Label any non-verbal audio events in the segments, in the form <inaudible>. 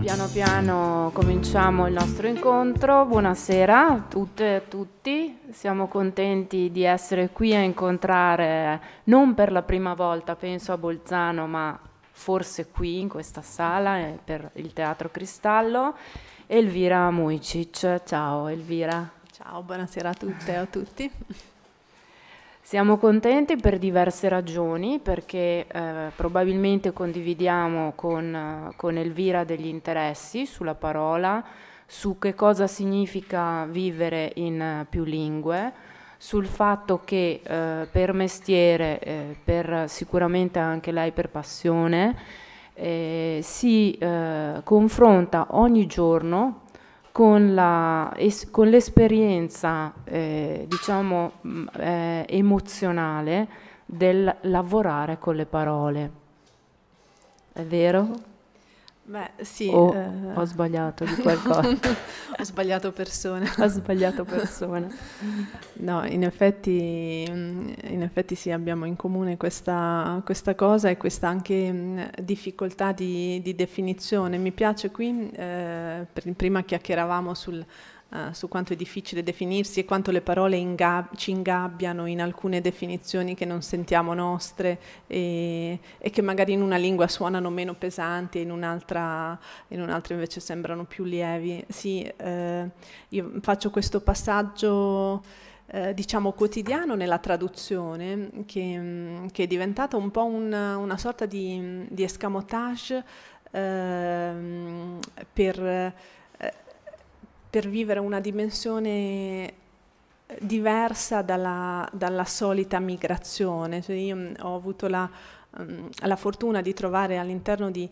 piano piano cominciamo il nostro incontro. Buonasera a tutte e a tutti. Siamo contenti di essere qui a incontrare, non per la prima volta, penso a Bolzano, ma forse qui in questa sala eh, per il Teatro Cristallo, Elvira Muicic. Ciao Elvira. Ciao, buonasera a tutte e a tutti. Siamo contenti per diverse ragioni, perché eh, probabilmente condividiamo con, con Elvira degli interessi sulla parola, su che cosa significa vivere in eh, più lingue, sul fatto che eh, per mestiere, eh, per sicuramente anche lei per passione, eh, si eh, confronta ogni giorno con, la, es, con l'esperienza eh, diciamo, mm, eh, emozionale del lavorare con le parole. È vero? Beh, sì. O eh... ho sbagliato di qualcosa. <laughs> ho sbagliato persona. ho sbagliato persona. No, in effetti, mm, in effetti sì, abbiamo in comune questa, questa cosa e questa anche mm, difficoltà di, di definizione. Mi piace qui, eh, prima chiacchieravamo sul Uh, su quanto è difficile definirsi e quanto le parole ingab ci ingabbiano in alcune definizioni che non sentiamo nostre e, e che magari in una lingua suonano meno pesanti e in un'altra, in un'altra invece sembrano più lievi. Sì, uh, io faccio questo passaggio uh, diciamo quotidiano nella traduzione che, mm, che è diventata un po' una, una sorta di, di escamotage ehm, per per vivere una dimensione diversa dalla, dalla solita migrazione. Cioè io mm, ho avuto la, mm, la fortuna di trovare all'interno di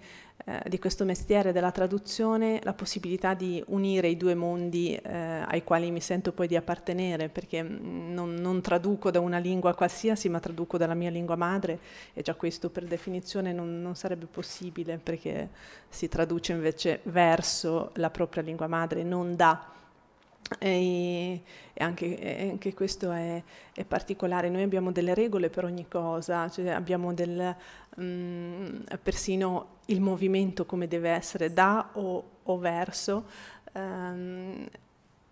eh, di questo mestiere della traduzione la possibilità di unire i due mondi eh, ai quali mi sento poi di appartenere, perché mm, non, non, traduco da una lingua qualsiasi, ma traduco dalla mia lingua madre e già questo per definizione non, non sarebbe possibile, perché si traduce invece verso la propria lingua madre, non da e, e, anche, anche, questo è, è, particolare. Noi abbiamo delle regole per ogni cosa, cioè abbiamo del, mh, mm, persino il movimento come deve essere da o, o verso. Um,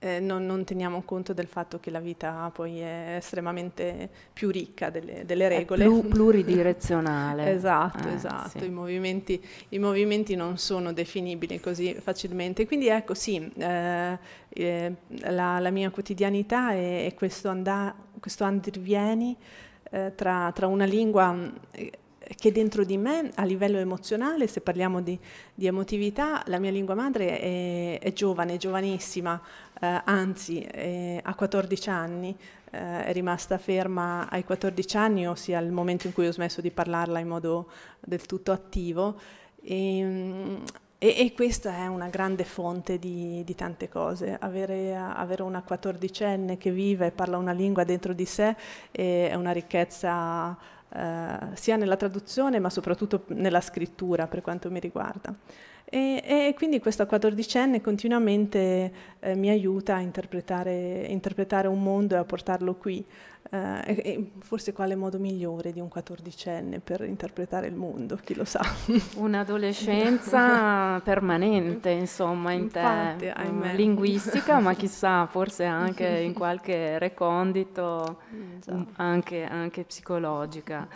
eh, non, non, teniamo conto del fatto che la vita poi è estremamente più ricca delle, delle regole. È plu- <laughs> pluridirezionale. esatto, eh, esatto. Sì. I, movimenti, I, movimenti, non sono definibili così facilmente. Quindi ecco sì, eh, eh la, la, mia quotidianità è, è questo, andà, questo andirvieni eh, tra, tra, una lingua eh, che dentro di me, a livello emozionale, se parliamo di, di emotività, la mia lingua madre è, è giovane, giovanissima, eh, anzi eh, a 14 anni eh, è rimasta ferma ai 14 anni, ossia al momento in cui ho smesso di parlarla in modo del tutto attivo. E, ehm, e, e questa è una grande fonte di, di tante cose. Avere, avere una quattordicenne che vive e parla una lingua dentro di sé eh, è una ricchezza eh, sia nella traduzione ma soprattutto nella scrittura per quanto mi riguarda. E, e quindi questa quattordicenne continuamente eh, mi aiuta a interpretare, interpretare un mondo e a portarlo qui. Uh, e, forse quale modo migliore di un quattordicenne per interpretare il mondo, chi lo sa. <laughs> Un'adolescenza <laughs> permanente, insomma, in Infatti, te, mm, ahimè. linguistica, ma chissà, forse <laughs> anche in qualche recondito, esatto. mm, anche, anche, psicologica.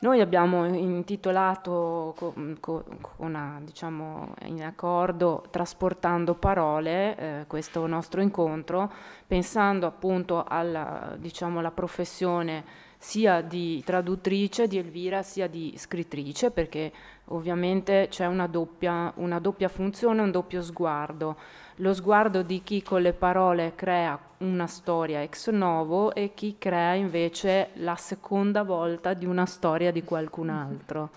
Noi abbiamo intitolato con, mm, con una, diciamo, in accordo, trasportando parole, eh, questo nostro incontro, pensando appunto alla diciamo, professione sia di traduttrice di Elvira sia di scrittrice, perché ovviamente c'è una doppia, una doppia funzione, un doppio sguardo. Lo sguardo di chi con le parole crea una storia ex novo e chi crea invece la seconda volta di una storia di qualcun mm-hmm. altro.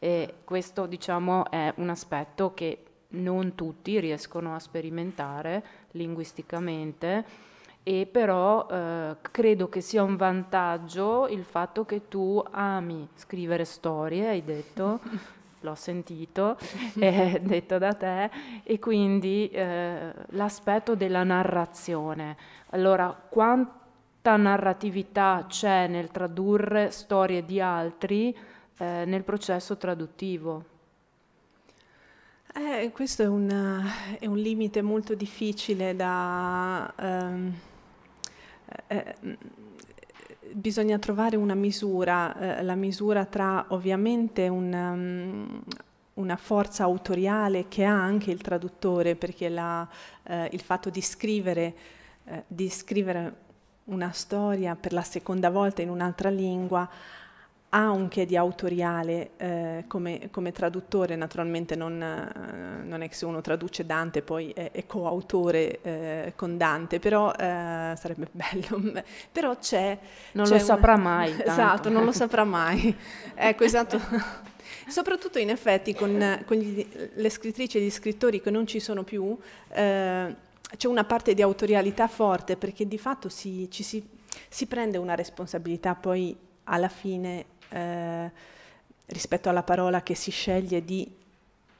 E questo diciamo è un aspetto che non tutti riescono a sperimentare linguisticamente e però eh, credo che sia un vantaggio il fatto che tu ami scrivere storie, hai detto, <laughs> l'ho sentito, <laughs> è detto da te, e quindi eh, l'aspetto della narrazione. Allora, quanta narratività c'è nel tradurre storie di altri eh, nel processo traduttivo? Eh, questo è, una, è, un limite molto difficile da, ehm, eh, eh, mm, bisogna trovare una misura, eh, la misura tra ovviamente un, um, una forza autoriale che ha anche il traduttore, perché la, eh, il fatto di scrivere, eh, di scrivere una storia per la seconda volta in un'altra lingua ha anche di autoriale eh, come, come, traduttore, naturalmente non, eh, non, è che se uno traduce Dante poi è, è coautore eh, con Dante, però eh, sarebbe <laughs> bello, però c'è... Non c'è lo una... saprà mai. Tanto. <laughs> Esatto, non lo saprà mai. <laughs> ecco, esatto. Soprattutto in effetti con, con gli, le scrittrici e gli scrittori che non ci sono più, eh, c'è una parte di autorialità forte perché di fatto si, ci si, si prende una responsabilità poi alla fine eh, rispetto alla parola che si sceglie di,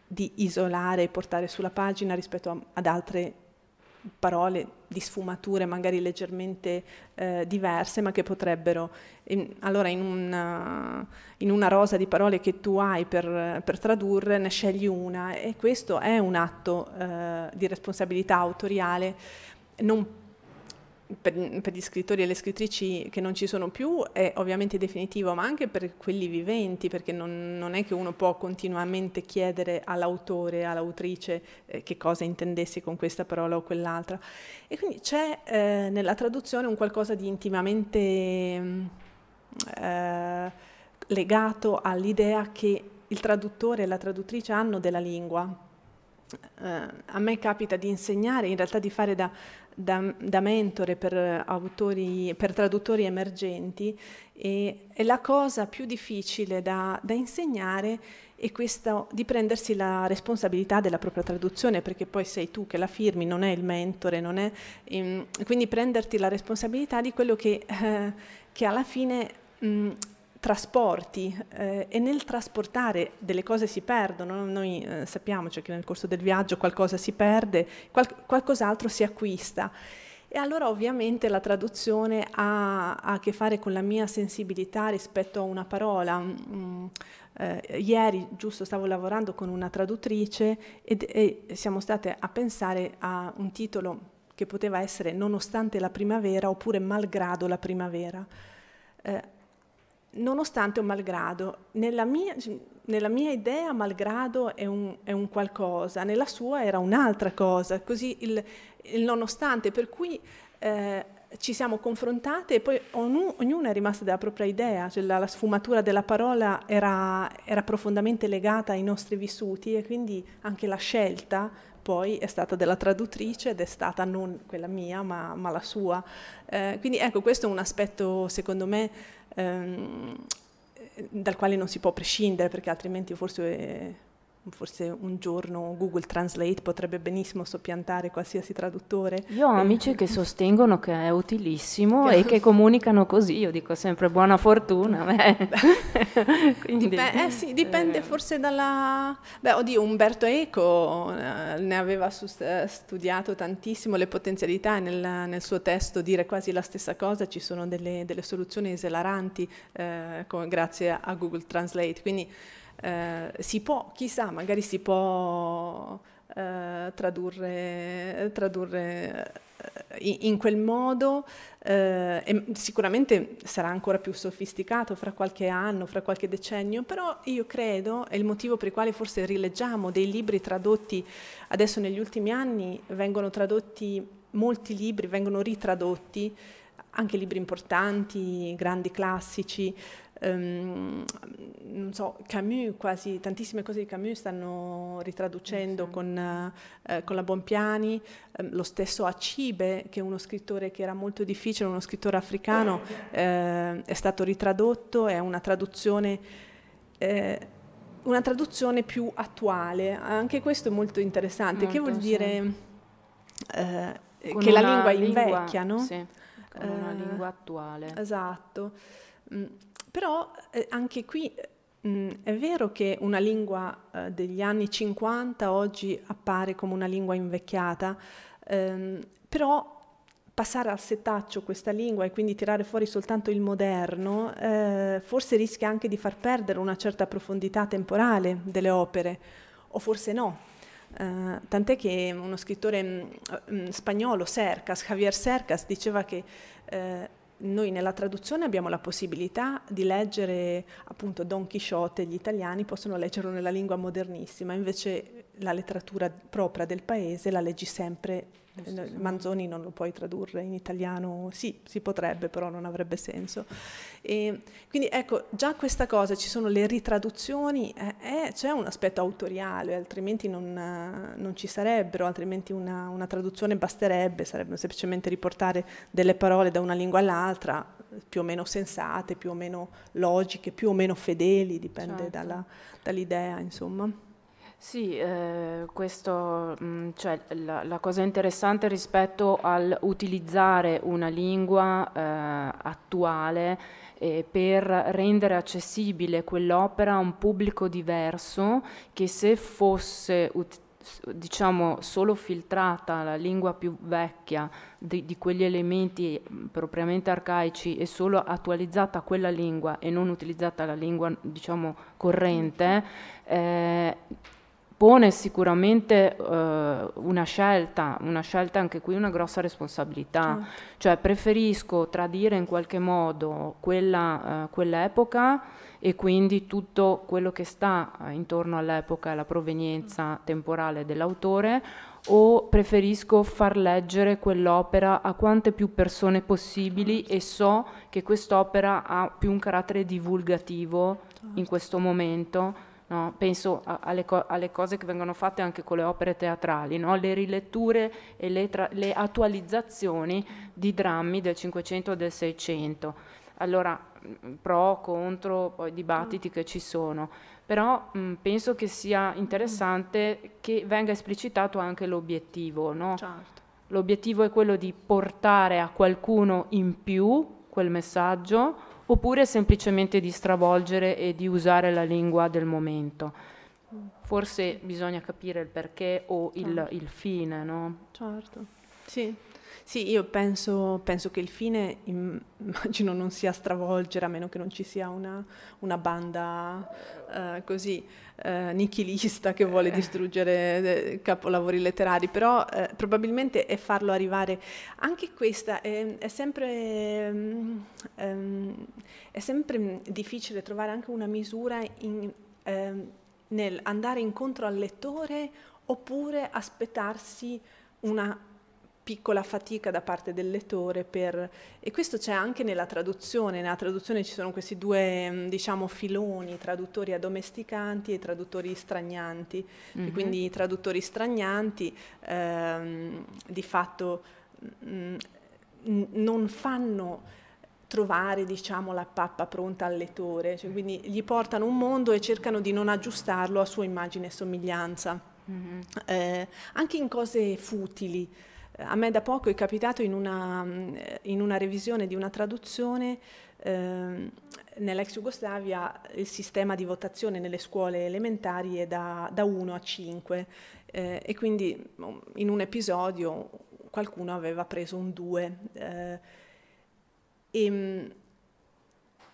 di isolare e portare sulla pagina rispetto a, ad altre parole di sfumature magari leggermente eh, diverse, ma che potrebbero, in, allora in una, in una, rosa di parole che tu hai per, per, tradurre ne scegli una e questo è un atto eh, di responsabilità autoriale non per, per, gli scrittori e le scrittrici che non ci sono più è ovviamente definitivo, ma anche per quelli viventi, perché non, non è che uno può continuamente chiedere all'autore, all'autrice eh, che cosa intendessi con questa parola o quell'altra. E quindi c'è eh, nella traduzione un qualcosa di intimamente mm, eh, legato all'idea che il traduttore e la traduttrice hanno della lingua. Uh, a me capita di insegnare, in realtà di fare da da, da mentore per, autori, per, traduttori emergenti e, e, la cosa più difficile da, da insegnare è questa di prendersi la responsabilità della propria traduzione, perché poi sei tu che la firmi, non è il mentore, non è, ehm, quindi prenderti la responsabilità di quello che, eh, che alla fine... Mh, mm, trasporti eh, e nel trasportare delle cose si perdono, noi eh, sappiamo cioè, che nel corso del viaggio qualcosa si perde, qual- qualcos'altro si acquista. E allora ovviamente la traduzione ha, ha, a che fare con la mia sensibilità rispetto a una parola. Mm, eh, ieri giusto stavo lavorando con una traduttrice ed, e siamo state a pensare a un titolo che poteva essere Nonostante la primavera oppure Malgrado la primavera. Eh, nonostante o malgrado. Nella mia, cioè, nella mia idea malgrado è un, è un, qualcosa, nella sua era un'altra cosa, così il, il nonostante, per cui eh, ci siamo confrontate e poi ognu, ognuna è rimasta della propria idea, cioè la, la sfumatura della parola era, era, profondamente legata ai nostri vissuti e quindi anche la scelta poi è stata della traduttrice ed è stata non quella mia ma, ma la sua. Eh, quindi ecco questo è un aspetto secondo me ehm, dal quale non si può prescindere perché altrimenti forse... È, eh, forse un giorno Google Translate potrebbe benissimo soppiantare qualsiasi traduttore. Io ho amici che sostengono che è utilissimo <laughs> e che comunicano così, io dico sempre buona fortuna. <laughs> Quindi, Dip- eh sì, dipende eh. forse dalla... Beh, oddio, Umberto Eco eh, ne aveva su- eh, studiato tantissimo le potenzialità nel, nel, suo testo dire quasi la stessa cosa, ci sono delle, delle soluzioni esilaranti eh, con, grazie a Google Translate, quindi eh, si può, chissà, magari si può eh, tradurre, tradurre eh, in quel modo eh, e sicuramente sarà ancora più sofisticato fra qualche anno, fra qualche decennio, però io credo, è il motivo per il quale forse rileggiamo dei libri tradotti adesso negli ultimi anni, vengono tradotti molti libri, vengono ritradotti, anche libri importanti, grandi classici, um, non so, Camus, quasi tantissime cose di Camus stanno ritraducendo sì. con, uh, con, la Bonpiani, um, lo stesso Acibe, che è uno scrittore che era molto difficile, uno scrittore africano, uh, è stato ritradotto, è una traduzione... Uh, una traduzione più attuale, anche questo è molto interessante, molto, che vuol dire sì. che la lingua, lingua invecchia, no? Sì, con una lingua attuale. Esatto. Mm. Però eh, anche qui mh, eh, mm, è vero che una lingua eh, degli anni 50 oggi appare come una lingua invecchiata, ehm, però passare al setaccio questa lingua e quindi tirare fuori soltanto il moderno, eh, forse rischia anche di far perdere una certa profondità temporale delle opere, o forse no. Eh, tant'è che uno scrittore mh, mm, mh, mm, spagnolo, Cercas, Javier Cercas, diceva che eh, noi nella traduzione abbiamo la possibilità di leggere appunto Don Chisciotte, gli italiani possono leggerlo nella lingua modernissima, invece la letteratura propria del paese la leggi sempre. Eh, Manzoni non lo puoi tradurre in italiano, sì, si potrebbe, però non avrebbe senso. E quindi ecco, già questa cosa, ci sono le ritraduzioni, eh, eh, c'è un aspetto autoriale, altrimenti non, non ci sarebbero, altrimenti una, una traduzione basterebbe, sarebbe semplicemente riportare delle parole da una lingua all'altra, più o meno sensate, più o meno logiche, più o meno fedeli, dipende certo. dall'idea, insomma. Sì, eh, questo, mh, mm, cioè, la, la, cosa interessante rispetto all'utilizzare una lingua eh, attuale eh, per rendere accessibile quell'opera a un pubblico diverso che se fosse utilizzata diciamo solo filtrata la lingua più vecchia di, di, quegli elementi mm, propriamente arcaici e solo attualizzata quella lingua e non utilizzata la lingua diciamo corrente eh, pone sicuramente eh, una scelta, una scelta anche qui, una grossa responsabilità, certo. cioè preferisco tradire in qualche modo quella, eh, quell'epoca e quindi tutto quello che sta eh, intorno all'epoca, la provenienza temporale dell'autore, o preferisco far leggere quell'opera a quante più persone possibili e so che quest'opera ha più un carattere divulgativo in certo. questo momento No? Penso a, alle, co- alle, cose che vengono fatte anche con le opere teatrali, no? le riletture e le, tra- le, attualizzazioni di drammi del 500 e del 600. Allora, mm, pro, contro, poi dibattiti mm. che ci sono, però mh, mm, penso che sia interessante che venga esplicitato anche l'obiettivo. No? Certo. L'obiettivo è quello di portare a qualcuno in più quel messaggio oppure semplicemente di stravolgere e di usare la lingua del momento. Forse bisogna capire il perché o il, ah. il fine, no? Certo, sì. Sì, io penso, penso che il fine, <laughs> immagino, non sia stravolgere, a meno che non ci sia una, una banda uh, così uh, nichilista che vuole eh. distruggere capolavori letterari, però uh, probabilmente è farlo arrivare. Anche questa è, è sempre, um, um, è sempre difficile trovare anche una misura in, um, nel andare incontro al lettore oppure aspettarsi una piccola fatica da parte del lettore per... e questo c'è anche nella traduzione, nella traduzione ci sono questi due mm, diciamo, filoni, traduttori addomesticanti e traduttori stranianti, mm-hmm. e mhm. quindi i traduttori stranianti ehm, di fatto mh, mm, mm, non fanno trovare diciamo, la pappa pronta al lettore, cioè, quindi gli portano un mondo e cercano di non aggiustarlo a sua immagine e somiglianza. Mm-hmm. Eh, anche in cose futili, a me da poco è capitato in una, mm, in una revisione di una traduzione eh, nell'ex Jugoslavia il sistema di votazione nelle scuole elementari è da, da 1 a 5 eh, e quindi mm, in un episodio qualcuno aveva preso un 2 eh, e, ehm,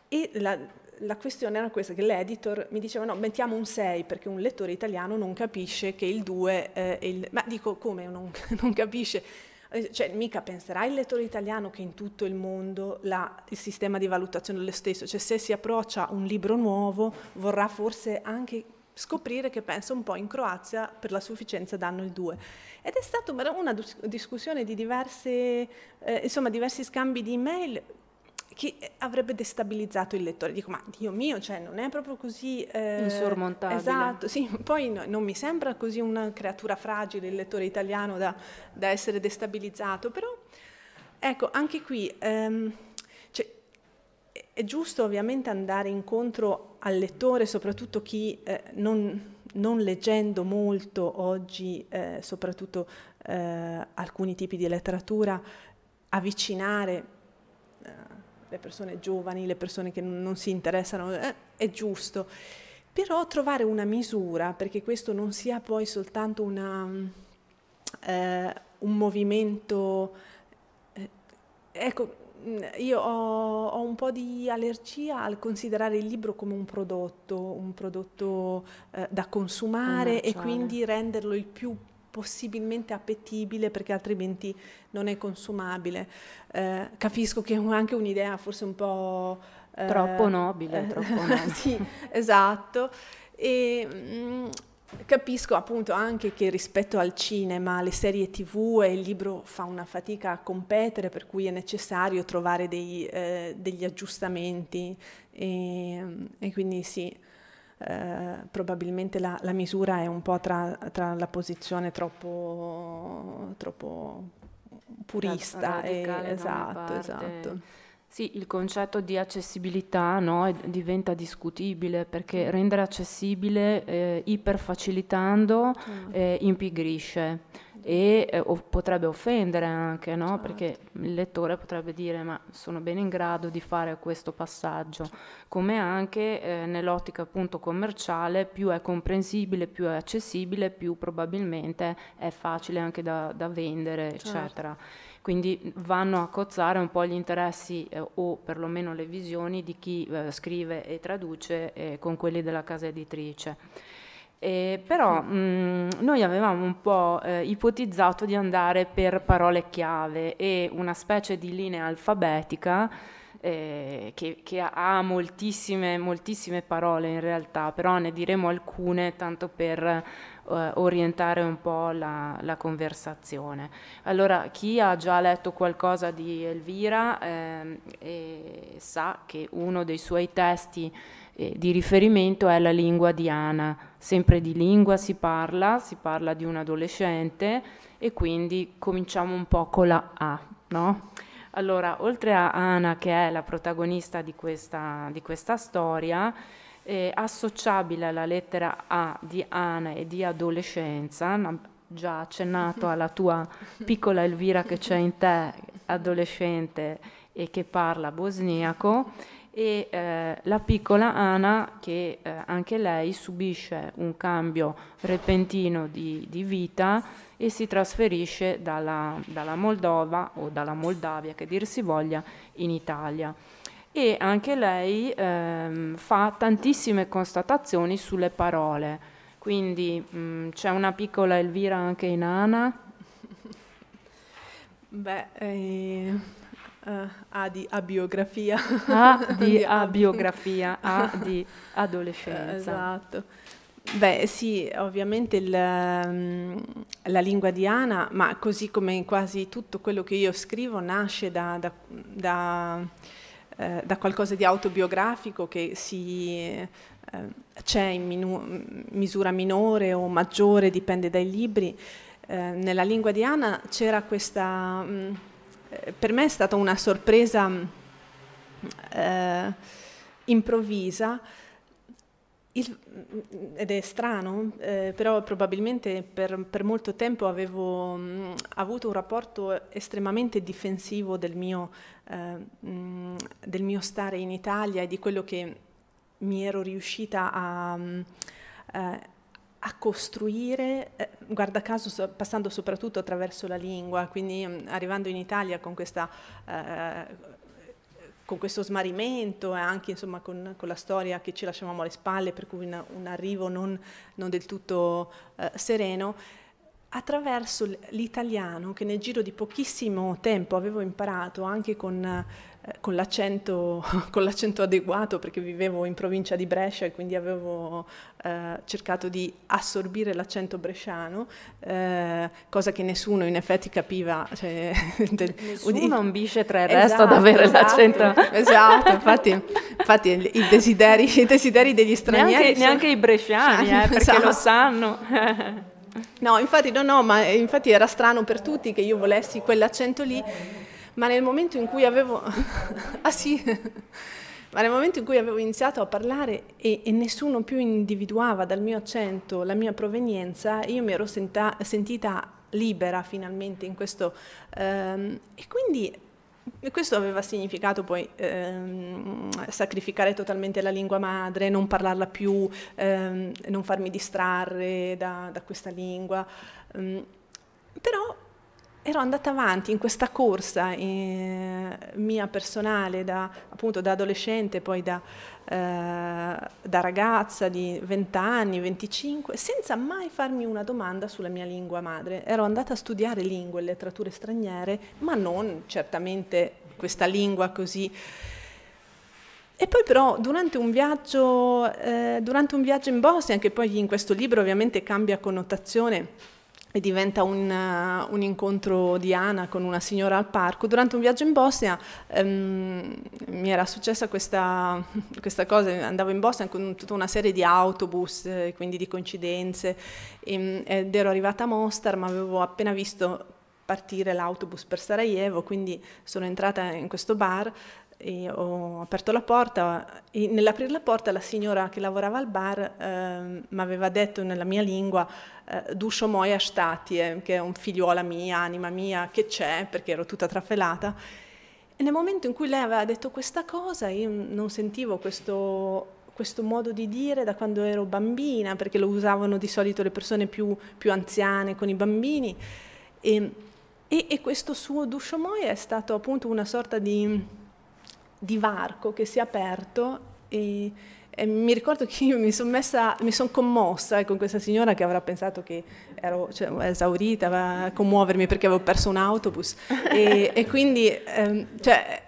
e la, la questione era questa, che l'editor mi diceva no, mettiamo un 6 perché un lettore italiano non capisce che il 2 è eh, il... Ma dico come non, <laughs> non capisce? Eh, cioè, mica penserà il lettore italiano che in tutto il mondo la, il sistema di valutazione è lo stesso, cioè se si approccia un libro nuovo vorrà forse anche scoprire che pensa un po' in Croazia per la sufficienza danno il 2. Ed è stata una discussione di diverse, eh, insomma, diversi scambi di email che avrebbe destabilizzato il lettore. Dico, ma Dio mio, cioè non è proprio così... Eh, Insormontabile. Esatto, sì, <laughs> poi no, non mi sembra così una creatura fragile il lettore italiano da, da essere destabilizzato, però ecco, anche qui ehm, cioè, è giusto ovviamente andare incontro al lettore, soprattutto chi eh, non, non leggendo molto oggi, eh, soprattutto eh, alcuni tipi di letteratura, avvicinare le persone giovani, le persone che non si interessano, eh, è giusto. Però trovare una misura perché questo non sia poi soltanto una, eh, un movimento... Eh, ecco, io ho, ho, un po' di allergia al considerare il libro come un prodotto, un prodotto eh, da consumare e quindi renderlo il più possibilmente appetibile perché altrimenti non è consumabile. Eh, capisco che è anche un'idea forse un po'... Eh, troppo nobile, eh, troppo <laughs> nobile. sì, esatto. E, mh, mm, Capisco appunto anche che rispetto al cinema, le serie tv e il libro fa una fatica a competere, per cui è necessario trovare dei, eh, degli aggiustamenti e, mm, e quindi sì. Eh, probabilmente la, la, misura è un po' tra, tra la posizione troppo, troppo purista. Radicale, e, esatto, esatto. Sì, il concetto di accessibilità no, diventa discutibile perché mm. rendere accessibile eh, iperfacilitando certo. eh, impigrisce e eh, potrebbe offendere anche, no? certo. perché il lettore potrebbe dire ma sono ben in grado di fare questo passaggio, come anche eh, nell'ottica appunto commerciale più è comprensibile, più è accessibile, più probabilmente è facile anche da, da vendere, certo. eccetera quindi vanno a cozzare un po' gli interessi eh, o perlomeno le visioni di chi eh, scrive e traduce eh, con quelli della casa editrice. Eh, però mh, mm, noi avevamo un po' eh, ipotizzato di andare per parole chiave e una specie di linea alfabetica eh, che, che, ha moltissime, moltissime parole in realtà, però ne diremo alcune tanto per eh, orientare un po' la, la, conversazione. Allora, chi ha già letto qualcosa di Elvira eh, sa che uno dei suoi testi eh, di riferimento è la lingua di Ana. Sempre di lingua si parla, si parla di un adolescente e quindi cominciamo un po' con la A, no? Allora, oltre a Ana, che è la protagonista di questa, di questa storia, eh, associabile alla lettera A di Ana e di adolescenza, già accennato alla tua <laughs> piccola Elvira che c'è in te, adolescente e che parla bosniaco, e eh, la piccola Ana che eh, anche lei subisce un cambio repentino di, di vita e si trasferisce dalla, dalla Moldova o dalla Moldavia che dir si voglia in Italia e anche lei ehm, fa tantissime constatazioni sulle parole, quindi mh, mm, c'è una piccola Elvira anche in Ana. Beh, eh, Uh, eh, A di abiografia. A <laughs> di abiografia, A <laughs> di adolescenza. Esatto. Beh sì, ovviamente il, mm, la lingua di Ana, ma così come quasi tutto quello che io scrivo, nasce da, da, da eh, da qualcosa di autobiografico che eh, c'è in minu- misura minore o maggiore, dipende dai libri. Eh, nella lingua di Anna c'era questa, mh, mm, eh, per me è stata una sorpresa mm, eh, improvvisa, il, mm, ed è strano, eh, però probabilmente per, per molto tempo avevo mh, mm, avuto un rapporto estremamente difensivo del mio, eh, mh, mm, del mio, stare in Italia e di quello che mi ero riuscita a, eh, a costruire, eh, guarda caso passando soprattutto attraverso la lingua, quindi arrivando in Italia con questa eh, con questo smarrimento e anche insomma, con, con, la storia che ci lasciavamo alle spalle, per cui una, un arrivo non, non del tutto eh, sereno, attraverso l'italiano che nel giro di pochissimo tempo avevo imparato anche con con l'accento, <laughs> con l'accento, adeguato perché vivevo in provincia di Brescia e quindi avevo eh, cercato di assorbire l'accento bresciano, eh, cosa che nessuno in effetti capiva. Cioè, <laughs> nessuno udi- ambisce tra il esatto, resto ad avere esatto, esatto, l'accento. Esatto, infatti, infatti i, desideri, i, desideri, degli stranieri... Neanche, sono... neanche i bresciani, eh, perché esatto. lo sanno. No, infatti no, no, ma eh, infatti era strano per tutti che io volessi quell'accento lì ma nel momento in cui avevo... <laughs> ah sì! ma nel momento in cui avevo iniziato a parlare e, e, nessuno più individuava dal mio accento la mia provenienza, io mi ero senta, sentita libera finalmente in questo. Ehm, e quindi questo aveva significato poi ehm, sacrificare totalmente la lingua madre, non parlarla più, ehm, non farmi distrarre da, da questa lingua. Ehm, però ero andata avanti in questa corsa eh, mia personale, da, appunto da adolescente, poi da, eh, da ragazza di 20 anni, 25, senza mai farmi una domanda sulla mia lingua madre. Ero andata a studiare lingue e letterature straniere, ma non certamente questa lingua così. E poi però durante un, viaggio, eh, durante un viaggio in Bosnia, che poi in questo libro ovviamente cambia connotazione, e diventa un, un, incontro di Ana con una signora al parco. Durante un viaggio in Bosnia ehm, mi era successa questa, questa, cosa, andavo in Bosnia con tutta una serie di autobus, eh, quindi di coincidenze, e, ehm, ed ero arrivata a Mostar ma avevo appena visto partire l'autobus per Sarajevo, quindi sono entrata in questo bar e ho aperto la porta e nell'aprire la porta la signora che lavorava al bar eh, mi aveva detto nella mia lingua eh, Duscio moia statie, eh, che è un figliuola mia, anima mia, che c'è, perché ero tutta trafelata. E nel momento in cui lei aveva detto questa cosa io non sentivo questo, questo modo di dire da quando ero bambina, perché lo usavano di solito le persone più, più anziane con i bambini. E, e, e questo suo Duscio moia è stato appunto una sorta di di varco che si è aperto e, e, mi ricordo che io mi sono messa, mi sono commossa con ecco, questa signora che avrà pensato che ero cioè, esaurita a commuovermi perché avevo perso un autobus e, e quindi ehm, cioè,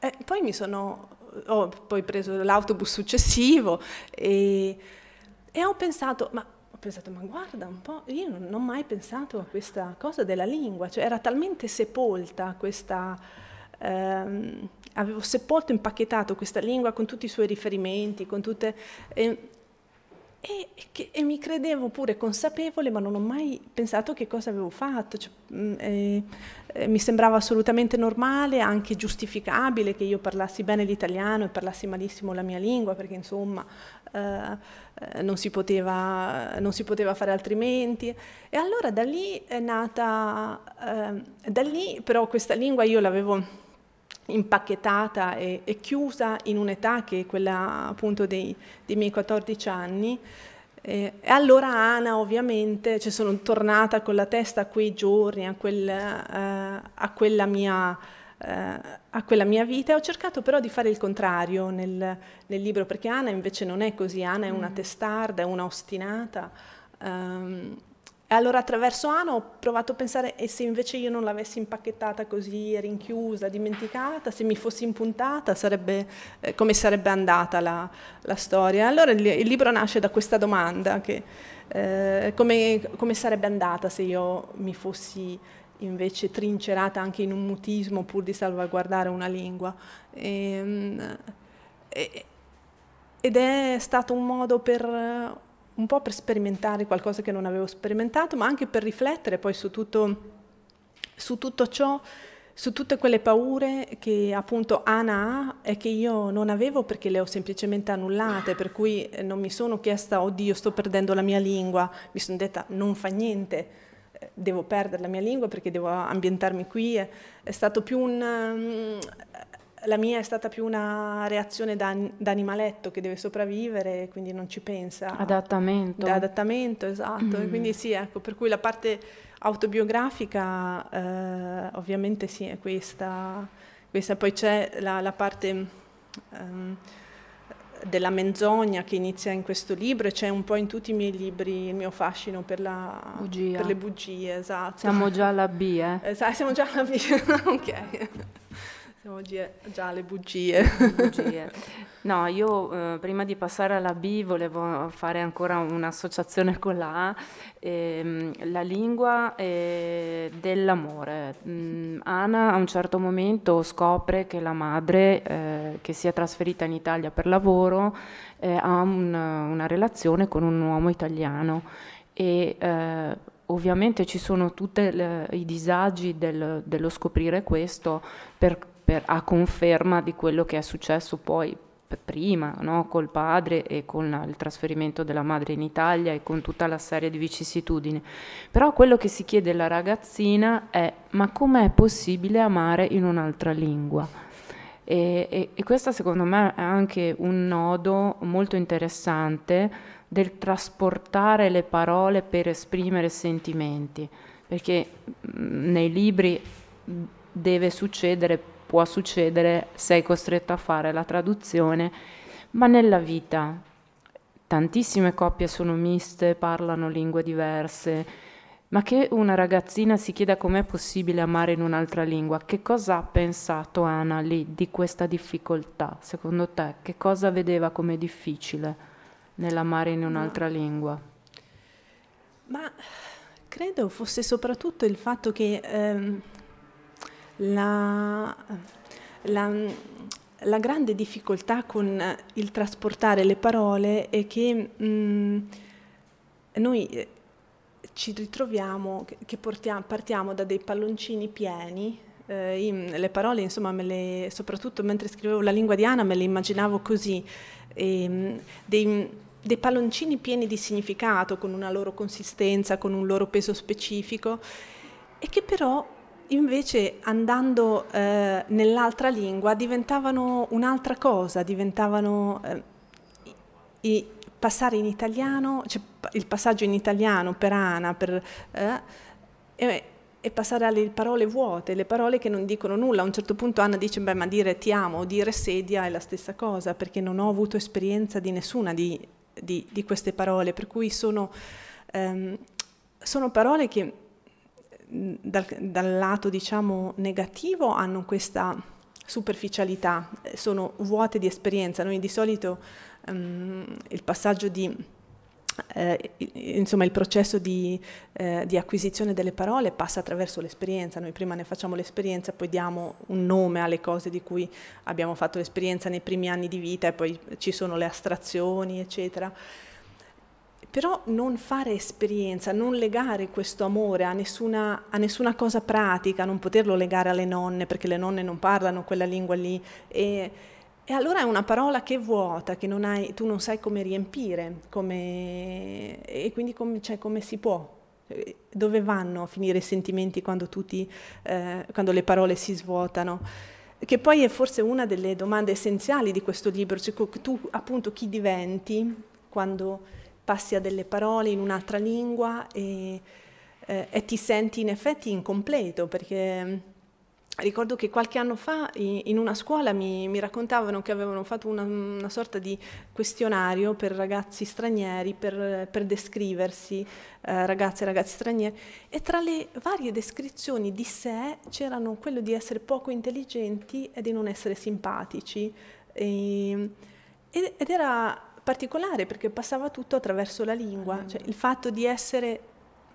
eh, poi mi sono ho poi preso l'autobus successivo e, e ho pensato ma ho pensato, ma guarda un po', io non, non ho mai pensato a questa cosa della lingua, cioè era talmente sepolta questa, ehm, avevo sepolto, impacchettato questa lingua con tutti i suoi riferimenti, con tutte... Eh, e, che, e, mi credevo pure consapevole, ma non ho mai pensato che cosa avevo fatto. Cioè, mm, eh, eh, mi sembrava assolutamente normale, anche giustificabile che io parlassi bene l'italiano e parlassi malissimo la mia lingua, perché insomma eh, eh non, si poteva, non, si poteva, fare altrimenti. E allora da lì è nata, ehm, da lì però questa lingua io l'avevo impacchettata e, e chiusa in un'età che è quella appunto dei, dei miei 14 anni. Eh, e allora Ana ovviamente, cioè sono tornata con la testa a quei giorni, a, quel, eh, a quella mia... Uh, a quella mia vita. Ho cercato però di fare il contrario nel, nel libro, perché Anna invece non è così, Anna è una mm. testarda, è una ostinata. Um, e allora attraverso Ana ho provato a pensare e se invece io non l'avessi impacchettata così, rinchiusa, dimenticata, se mi fossi impuntata, sarebbe, eh, come sarebbe andata la, la storia. Allora il, il, libro nasce da questa domanda, che, eh, come, come, sarebbe andata se io mi fossi invece trincerata anche in un mutismo pur di salvaguardare una lingua. E, ehm, e, ed è stato un modo per un po' per sperimentare qualcosa che non avevo sperimentato, ma anche per riflettere poi su tutto, su tutto ciò, su tutte quelle paure che appunto Ana ha e che io non avevo perché le ho semplicemente annullate, per cui eh, non mi sono chiesta, oddio, sto perdendo la mia lingua, mi sono detta, non fa niente, eh, devo perdere la mia lingua perché devo ambientarmi qui, è, stato più un, mm, la mia è stata più una reazione da, da, animaletto che deve sopravvivere, quindi non ci pensa. Adattamento. Da adattamento, esatto. Mm. quindi sì, ecco, per cui la parte autobiografica eh, ovviamente sì, è questa. questa. Poi c'è la, la parte um, della menzogna che inizia in questo libro e c'è un po' in tutti i miei libri il mio fascino per, la, per le bugie, esatto. Siamo già alla B, eh? Esatto, siamo già alla B, <laughs> ok. Oggi è già le bugie. bugie. No, io eh, prima di passare alla B volevo fare ancora un'associazione con la A, ehm, la lingua eh, dell'amore. Mm, Anna a un certo momento scopre che la madre, eh, che si è trasferita in Italia per lavoro, eh, ha un, una relazione con un uomo italiano e eh, ovviamente ci sono tutti i disagi del, dello scoprire questo per per, a conferma di quello che è successo poi prima no? col padre e con la, il trasferimento della madre in Italia e con tutta la serie di vicissitudini. Però quello che si chiede alla ragazzina è ma com'è possibile amare in un'altra lingua? E, e, e questo secondo me è anche un nodo molto interessante del trasportare le parole per esprimere sentimenti, perché mh, mhmm, nei libri mhmm, deve succedere può succedere, sei costretto a fare la traduzione, ma nella vita tantissime coppie sono miste, parlano lingue diverse, ma che una ragazzina si chieda com'è possibile amare in un'altra lingua, che cosa ha pensato Anna lì di questa difficoltà? Secondo te, che cosa vedeva come difficile nell'amare in un'altra no. lingua? Ma credo fosse soprattutto il fatto che ehm, la, la, la grande difficoltà con il trasportare le parole è che mh, mm, noi eh, ci ritroviamo, che portiamo, partiamo da dei palloncini pieni, eh, in, le parole insomma, me le, soprattutto mentre scrivevo la lingua di Anna me le immaginavo così, e, ehm, dei, dei palloncini pieni di significato, con una loro consistenza, con un loro peso specifico, e che però invece andando eh, nell'altra lingua diventavano un'altra cosa, diventavano eh, i, passare in italiano, cioè, il passaggio in italiano per Ana, per, eh, e, e, passare alle parole vuote, le parole che non dicono nulla. A un certo punto Anna dice, beh, ma dire ti amo o dire sedia è la stessa cosa, perché non ho avuto esperienza di nessuna di, di, di queste parole, per cui sono, ehm, sono parole che dal, dal, lato diciamo negativo hanno questa superficialità, eh, sono vuote di esperienza. Noi di solito um, il passaggio di eh, insomma il processo di, eh, di, acquisizione delle parole passa attraverso l'esperienza, noi prima ne facciamo l'esperienza, poi diamo un nome alle cose di cui abbiamo fatto l'esperienza nei primi anni di vita e poi ci sono le astrazioni, eccetera però non fare esperienza, non legare questo amore a nessuna, a nessuna, cosa pratica, non poterlo legare alle nonne, perché le nonne non parlano quella lingua lì. E, e allora è una parola che è vuota, che non hai, tu non sai come riempire, come, e quindi come, cioè, come si può. Dove vanno a finire i sentimenti quando, ti, eh, quando le parole si svuotano? che poi è forse una delle domande essenziali di questo libro, cioè tu appunto chi diventi quando passi a delle parole in un'altra lingua e, eh, e, ti senti in effetti incompleto perché mm, ricordo che qualche anno fa in una scuola mi, mi raccontavano che avevano fatto una, una, sorta di questionario per ragazzi stranieri per, per descriversi eh, ragazze e ragazzi stranieri e tra le varie descrizioni di sé c'erano quello di essere poco intelligenti e di non essere simpatici e, mm, ed era particolare perché passava tutto attraverso la lingua, mm. cioè il fatto di essere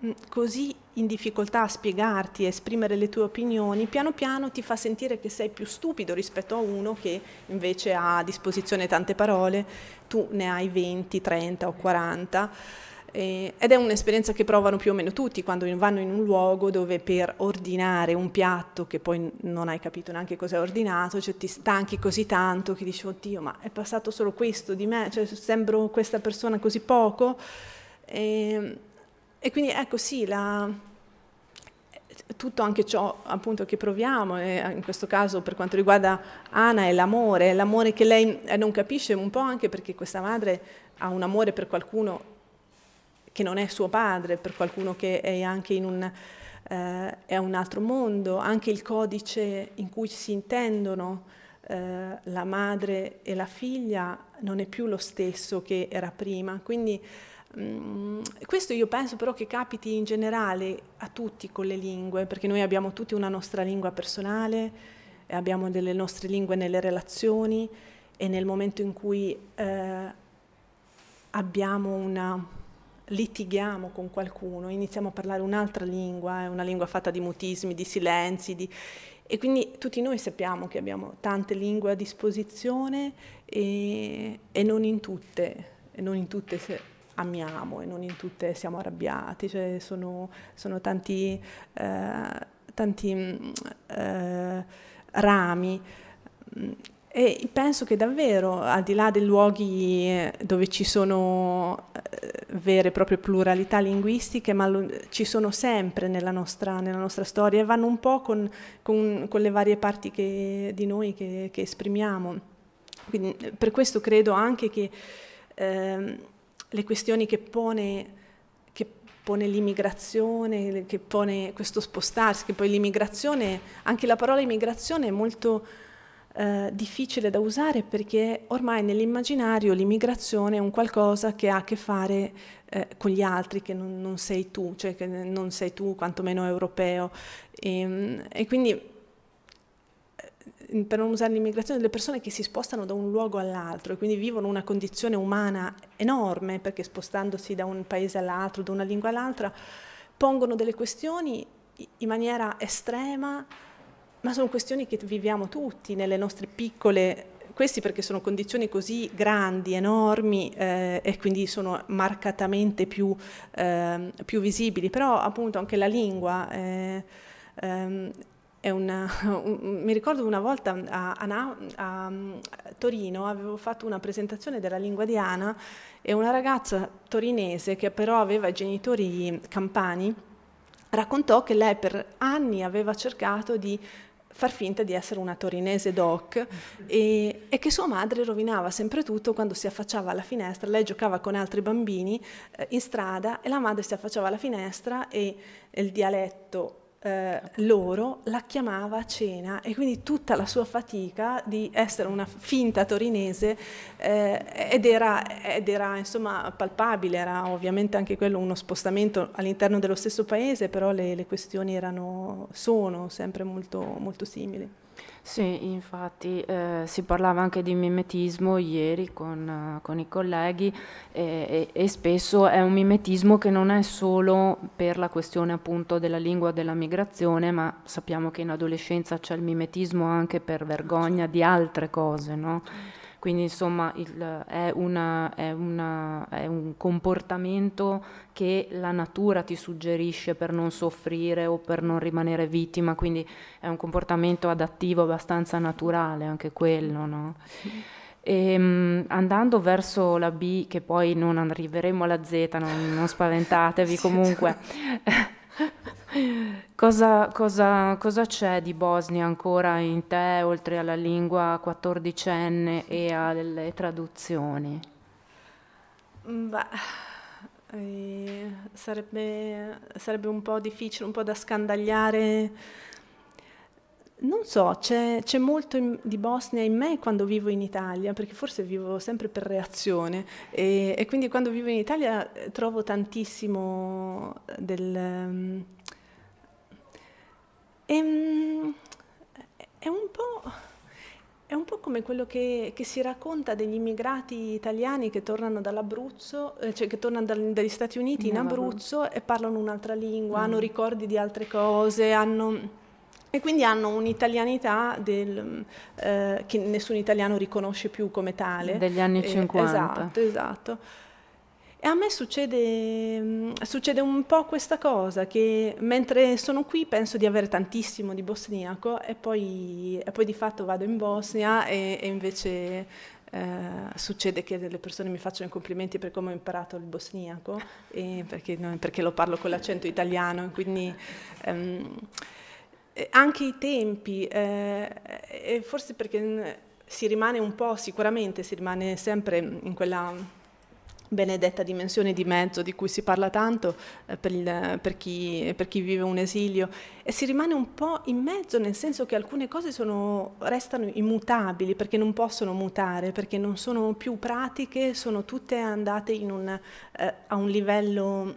mm, così in difficoltà a spiegarti, a esprimere le tue opinioni, piano piano ti fa sentire che sei più stupido rispetto a uno che invece ha a disposizione tante parole, tu ne hai 20, 30 o 40 ed è un'esperienza che provano più o meno tutti quando vanno in un luogo dove per ordinare un piatto che poi non hai capito neanche cosa è ordinato, cioè ti stanchi così tanto che dici oddio ma è passato solo questo di me, cioè sembro questa persona così poco. E, ehm, e quindi ecco sì, la, tutto anche ciò appunto che proviamo, eh, in questo caso per quanto riguarda Ana è l'amore, l'amore che lei eh, non capisce un po' anche perché questa madre ha un amore per qualcuno che non è suo padre, per qualcuno che è anche in un, eh, è un altro mondo, anche il codice in cui si intendono eh, la madre e la figlia non è più lo stesso che era prima. Quindi mm, questo io penso però che capiti in generale a tutti con le lingue, perché noi abbiamo tutti una nostra lingua personale, e abbiamo delle nostre lingue nelle relazioni e nel momento in cui eh, abbiamo una litighiamo con qualcuno, iniziamo a parlare un'altra lingua, è eh, una lingua fatta di mutismi, di silenzi, di... e quindi tutti noi sappiamo che abbiamo tante lingue a disposizione e, e non in tutte, e non in tutte amiamo e non in tutte siamo arrabbiati, cioè sono, sono tanti, eh, tanti mm, eh, rami e penso che davvero, al di là dei luoghi eh, dove ci sono eh, vere e proprie pluralità linguistiche, ma lo, ci sono sempre nella nostra, nella nostra, storia e vanno un po' con, con, con le varie parti che, di noi che, che esprimiamo. Quindi, eh, per questo credo anche che eh, le questioni che pone, che pone l'immigrazione, che pone questo spostarsi, che poi l'immigrazione, anche la parola immigrazione è molto eh, difficile da usare perché ormai nell'immaginario l'immigrazione è un qualcosa che ha a che fare eh, con gli altri, che non, non, sei tu, cioè che non sei tu quantomeno europeo. E, ehm, e quindi eh, per non usare l'immigrazione, le persone che si spostano da un luogo all'altro e quindi vivono una condizione umana enorme perché spostandosi da un paese all'altro, da una lingua all'altra, pongono delle questioni in maniera estrema, ma sono questioni che viviamo tutti nelle nostre piccole questi perché sono condizioni così grandi, enormi eh, e quindi sono marcatamente più, eh, più, visibili, però appunto anche la lingua eh, ehm, è una... <laughs> Un, mi ricordo una volta a, a, a, a, mm, Torino avevo fatto una presentazione della lingua di Ana e una ragazza torinese che però aveva genitori campani raccontò che lei per anni aveva cercato di far finta di essere una torinese doc e, e, che sua madre rovinava sempre tutto quando si affacciava alla finestra, lei giocava con altri bambini eh, in strada e la madre si affacciava alla finestra e il dialetto eh, loro la chiamava a cena e quindi tutta la sua fatica di essere una finta torinese eh, ed, era, ed, era, insomma palpabile, era ovviamente anche quello uno spostamento all'interno dello stesso paese, però le, le questioni erano, sono sempre molto, molto simili. Sì, infatti eh, si parlava anche di mimetismo ieri con, eh, con i colleghi e, e, e, spesso è un mimetismo che non è solo per la questione appunto della lingua della migrazione, ma sappiamo che in adolescenza c'è il mimetismo anche per vergogna di altre cose, no? Certo. Quindi insomma il, è, una, è, una, è, un comportamento che la natura ti suggerisce per non soffrire o per non rimanere vittima, quindi è un comportamento adattivo abbastanza naturale anche quello. No? E, ehm, andando verso la B, che poi non arriveremo alla Z, non, non spaventatevi <laughs> comunque. Certo. <laughs> <laughs> cosa, cosa, cosa, c'è di Bosnia ancora in te, oltre alla lingua quattordicenne e alle traduzioni? Mm, beh, eh, sarebbe, sarebbe un po' difficile, un po' da scandagliare non so, c'è, c'è molto in, di Bosnia in me quando vivo in Italia, perché forse vivo sempre per reazione e, e quindi quando vivo in Italia eh, trovo tantissimo del... Um, è, un è, un po'... come quello che, che, si racconta degli immigrati italiani che tornano dall'Abruzzo, eh, cioè che tornano dal, dagli Stati Uniti in eh, Abruzzo e parlano un'altra lingua, mm. hanno ricordi di altre cose, hanno e quindi hanno un'italianità eh, che nessun italiano riconosce più come tale. Degli anni 50. Eh, esatto, esatto. E a me succede, mm, succede, un po' questa cosa, che mentre sono qui penso di avere tantissimo di bosniaco e poi, e poi di fatto vado in Bosnia e, e invece Uh, succede che le persone mi facciano i complimenti per come ho imparato il bosniaco perché, perché, lo parlo con l'accento italiano, quindi um, eh, anche i tempi, eh, forse perché si rimane un po', sicuramente si rimane sempre in quella benedetta dimensione di mezzo di cui si parla tanto eh, per, il, per, chi, per, chi, vive un esilio e si rimane un po' in mezzo nel senso che alcune cose sono, restano immutabili perché non possono mutare, perché non sono più pratiche, sono tutte andate un, eh, a un livello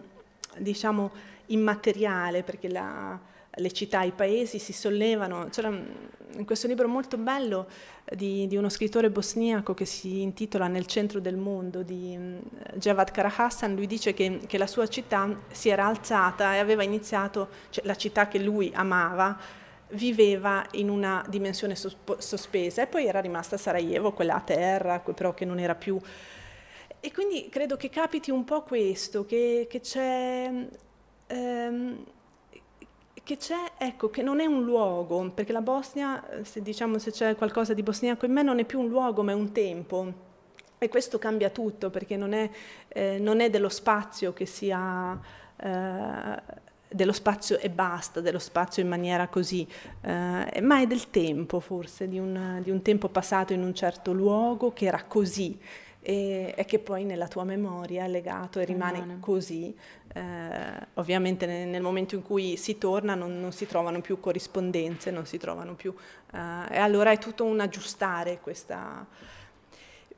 diciamo immateriale perché la, le città, i paesi si sollevano. C'era in questo libro molto bello eh, di, di, uno scrittore bosniaco che si intitola Nel centro del mondo di mm, Javad Karahassan, lui dice che, che la sua città si era alzata e aveva iniziato, cioè la città che lui amava, viveva in una dimensione sospesa e poi era rimasta Sarajevo, quella a terra, però che non era più... E quindi credo che capiti un po' questo, che, che c'è... Mm, ehm, che c'è, ecco, che non è un luogo, perché la Bosnia, eh, se diciamo se c'è qualcosa di bosniaco in me, non è più un luogo, ma è un tempo. E questo cambia tutto, perché non è, eh, non è dello spazio che si ha, eh, dello spazio e basta, dello spazio in maniera così, eh, ma è del tempo forse, di un, di un, tempo passato in un certo luogo che era così e, che poi nella tua memoria è legato e rimane, rimane. così eh, ovviamente nel, nel, momento in cui si torna non, non, si trovano più corrispondenze, non si trovano più, eh, e allora è tutto un aggiustare questa...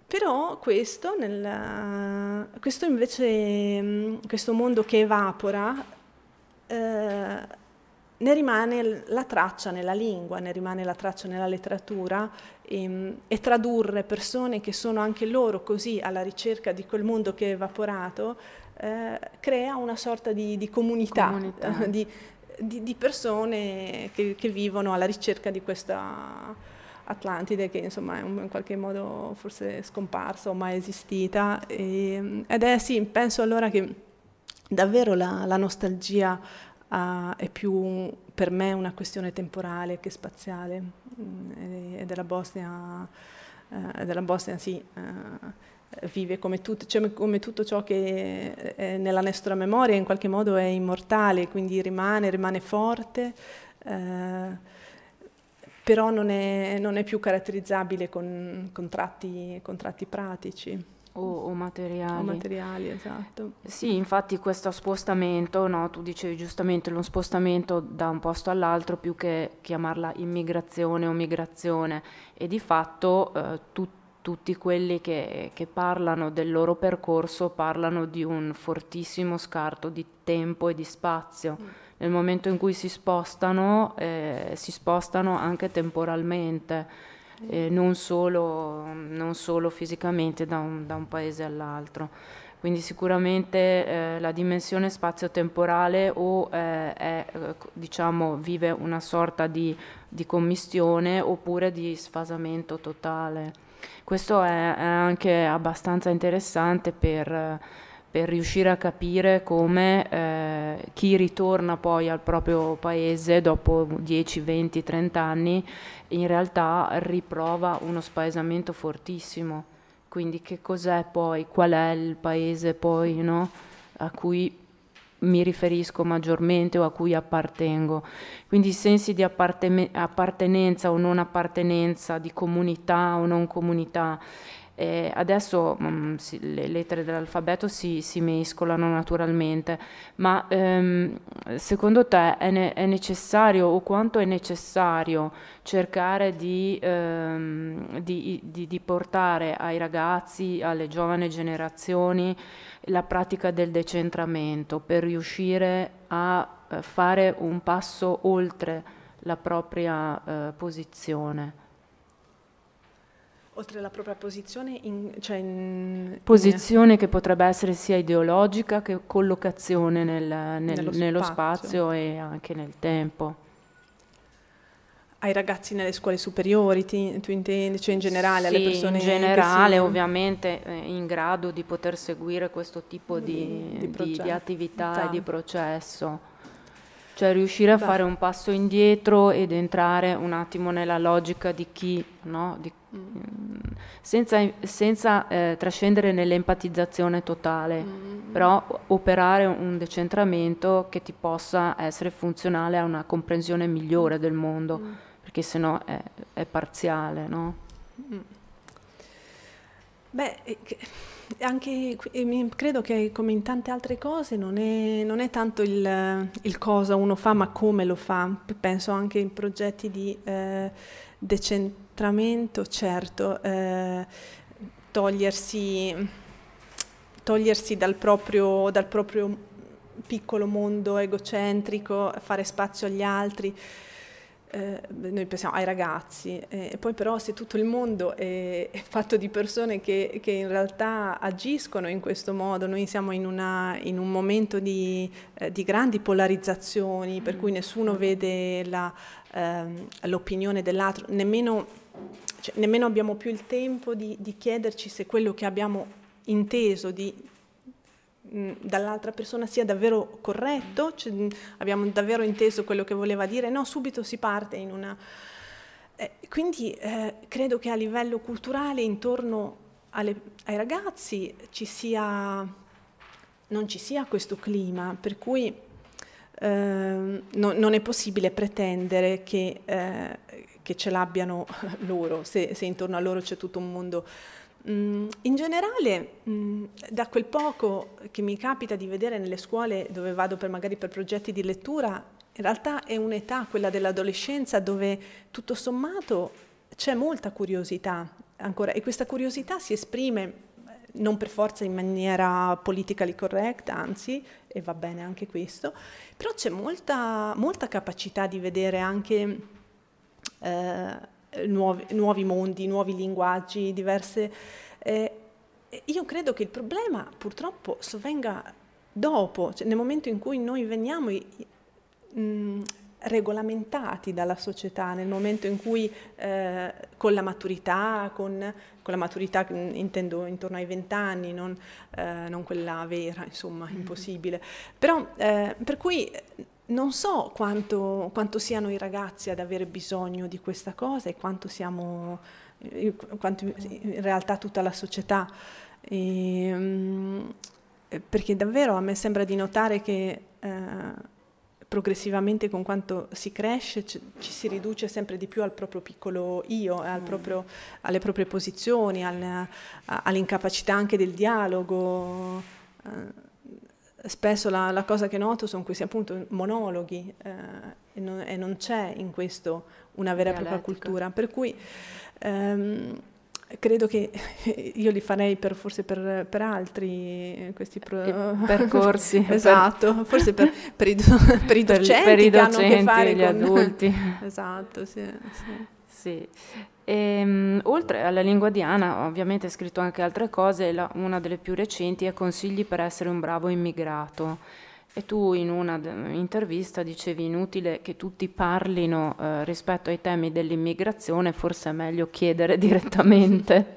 Però questo, nel, eh, questo invece, mm, questo mondo che evapora, eh, ne rimane la traccia nella lingua, ne rimane la traccia nella letteratura e, ehm, e tradurre persone che sono anche loro così alla ricerca di quel mondo che è evaporato eh, crea una sorta di, di comunità, comunità. Eh, di, di, di, persone che, che, vivono alla ricerca di questa Atlantide che insomma è in qualche modo forse scomparsa o mai esistita. E, ehm, ed è sì, penso allora che davvero la, la nostalgia uh, è più per me una questione temporale che spaziale mm, e, e, della Bosnia, uh, della Bosnia sì. Uh, eh, vive come tutto, cioè come tutto ciò che è nella nostra memoria in qualche modo è immortale, quindi rimane, rimane forte, eh, però non è, non è, più caratterizzabile con, con, tratti, con tratti pratici. O, o, materiali. O materiali, esatto. Sì, infatti questo spostamento, no, tu dicevi giustamente lo spostamento da un posto all'altro più che chiamarla immigrazione o migrazione e di fatto eh, tutti tutti quelli che, che, parlano del loro percorso parlano di un fortissimo scarto di tempo e di spazio. Mm. Nel momento in cui si spostano, eh, si spostano anche temporalmente, mm. eh, non, solo, non, solo, fisicamente da un, da un paese all'altro. Quindi sicuramente eh, la dimensione spazio-temporale o eh, è, eh, diciamo, vive una sorta di, di commistione oppure di sfasamento totale. Questo è, è anche abbastanza interessante per, per, riuscire a capire come eh, chi ritorna poi al proprio paese dopo 10, 20, 30 anni in realtà riprova uno spaesamento fortissimo. Quindi che cos'è poi, qual è il paese poi no? a cui mi riferisco maggiormente o a cui appartengo. Quindi i sensi di appartenenza o non appartenenza, di comunità o non comunità, eh, adesso mh, mm, si, le lettere dell'alfabeto si, si mescolano naturalmente, ma ehm, secondo te è, ne è, necessario o quanto è necessario cercare di, ehm, di, di, di, portare ai ragazzi, alle giovani generazioni, la pratica del decentramento per riuscire a eh, fare un passo oltre la propria eh, posizione? oltre alla propria posizione? In, cioè in, posizione in... che potrebbe essere sia ideologica che collocazione nel, nel, nello, nello spazio. spazio e anche nel tempo ai ragazzi nelle scuole superiori, ti, tu intendi, cioè in generale sì, alle persone in generale si... ovviamente eh, in grado di poter seguire questo tipo di, di, di, di attività e di processo cioè riuscire a fare un passo indietro ed entrare un attimo nella logica di chi, no? di, mm. senza, senza eh, trascendere nell'empatizzazione totale, mm-hmm. però operare un decentramento che ti possa essere funzionale a una comprensione migliore del mondo, mm perché sennò è, è parziale. No? mm Beh, eh, anche eh, credo che come in tante altre cose non è, non è tanto il, il, cosa uno fa ma come lo fa, penso anche in progetti di eh, decentramento, certo, eh, togliersi, togliersi dal, proprio, dal proprio piccolo mondo egocentrico, fare spazio agli altri eh, noi pensiamo ai ragazzi, eh, e poi però se tutto il mondo è, è fatto di persone che, che, in realtà agiscono in questo modo, noi siamo in, una, in un momento di, eh, di, grandi polarizzazioni per mm. cui nessuno mm. vede ehm, l'opinione dell'altro, nemmeno, cioè, nemmeno, abbiamo più il tempo di, di chiederci se quello che abbiamo inteso di Mm, dall'altra persona sia davvero corretto, cioè, mm, abbiamo davvero inteso quello che voleva dire, no, subito si parte in una... Eh, quindi eh, credo che a livello culturale intorno alle, ai ragazzi ci sia, non ci sia questo clima, per cui eh, no, non è possibile pretendere che, eh, che ce l'abbiano <laughs> loro, se, se, intorno a loro c'è tutto un mondo Mm, in generale, mm, da quel poco che mi capita di vedere nelle scuole dove vado per, magari per progetti di lettura, in realtà è un'età, quella dell'adolescenza, dove tutto sommato c'è molta curiosità ancora e questa curiosità si esprime eh, non per forza in maniera politically correct, anzi, e va bene anche questo, però c'è molta, molta capacità di vedere anche... Eh, eh, nuovi, nuovi, mondi, nuovi linguaggi, diverse... Eh, io credo che il problema purtroppo sovvenga dopo, cioè nel momento in cui noi veniamo mh, mm, regolamentati dalla società, nel momento in cui eh, con la maturità, con, con, la maturità mm, intendo intorno ai vent'anni, non, eh, non, quella vera, insomma, mm-hmm. impossibile, però eh, per cui non so quanto, quanto, siano i ragazzi ad avere bisogno di questa cosa e quanto siamo, eh, quanto in realtà tutta la società. E, ehm, perché davvero a me sembra di notare che eh, progressivamente con quanto si cresce ci, ci, si riduce sempre di più al proprio piccolo io, al proprio, alle proprie posizioni, all'incapacità anche del dialogo. Eh, spesso la, la, cosa che noto sono questi appunto monologhi eh, e, non, e, non, c'è in questo una vera e propria cultura, per cui ehm, credo che <laughs> io li farei per, forse per, per altri eh, questi pro... <laughs> percorsi. esatto, per... forse <laughs> per, i, per i docenti, per, i docenti che hanno a che fare gli con... adulti. esatto, sì. sì. sì. E, ehm, oltre alla lingua diana, ovviamente ha scritto anche altre cose, la, una delle più recenti è Consigli per essere un bravo immigrato. E tu in una intervista dicevi inutile che tutti parlino eh, rispetto ai temi dell'immigrazione, forse è meglio chiedere <laughs> direttamente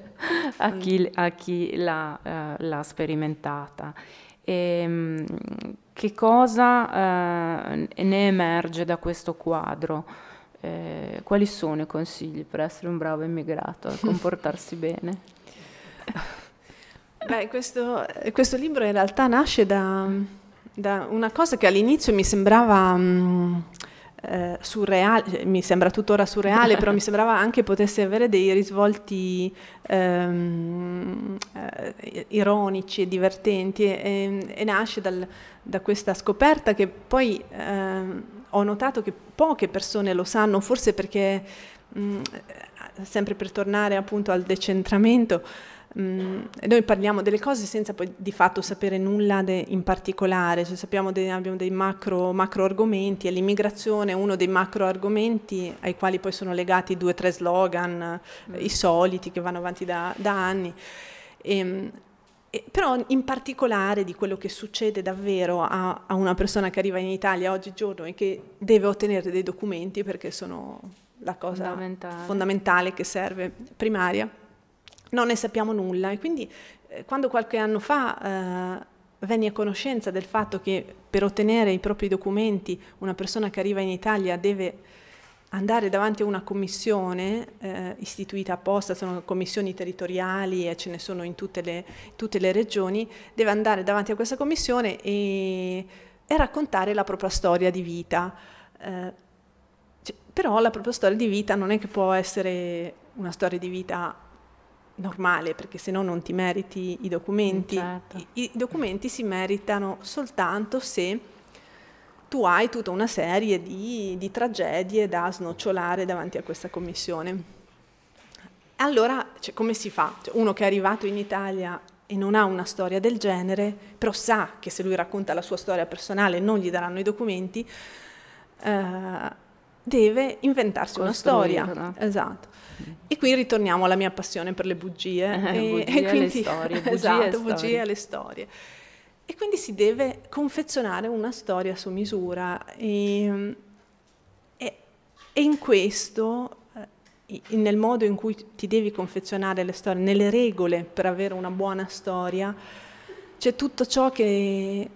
a mm. chi, a chi l'ha, eh, l'ha, sperimentata. E, ehm, che cosa eh, ne emerge da questo quadro? eh, quali sono i consigli per essere un bravo immigrato, e comportarsi <laughs> bene? Beh, questo, questo, libro in realtà nasce da, da una cosa che all'inizio mi sembrava... Um, eh, surreale, cioè, mi sembra tuttora surreale, però mi <laughs> sembrava anche potesse avere dei risvolti ehm, eh, ironici e divertenti e, e nasce dal, da questa scoperta che poi ehm, ho notato che poche persone lo sanno, forse perché, mh, sempre per tornare appunto al decentramento, mh, noi parliamo delle cose senza poi di fatto sapere nulla de, in particolare, cioè sappiamo de, abbiamo dei macro, macro argomenti e l'immigrazione è uno dei macro argomenti ai quali poi sono legati due o tre slogan, mm. i soliti che vanno avanti da, da anni. E, ehm, però in particolare di quello che succede davvero a, a una persona che arriva in Italia oggigiorno e che deve ottenere dei documenti perché sono la cosa fondamentale, fondamentale che serve, primaria, non ne sappiamo nulla e quindi eh, quando qualche anno fa eh, venni a conoscenza del fatto che per ottenere i propri documenti una persona che arriva in Italia deve andare davanti a una commissione eh, istituita apposta, sono commissioni territoriali e ce ne sono in tutte le, tutte le regioni, deve andare davanti a questa commissione e, e raccontare la propria storia di vita. Eh, cioè, però la propria storia di vita non è che può essere una storia di vita normale, perché se no non ti meriti i documenti. Mm, certo. I, I documenti si meritano soltanto se tu hai tutta una serie di, di tragedie da snocciolare davanti a questa commissione. Allora, cioè, come si fa? Cioè, uno che è arrivato in Italia e non ha una storia del genere, però sa che se lui racconta la sua storia personale non gli daranno i documenti, eh, deve inventarsi una storia. Esatto. E qui ritorniamo alla mia passione per le bugie. Eh, bugie e, e quindi, alle storie. <laughs> Bugie esatto, alle bugie storie. alle storie. E quindi si deve confezionare una storia su misura e, ehm, e, e in questo eh, nel modo in cui ti devi confezionare le storie, nelle regole per avere una buona storia, c'è tutto ciò che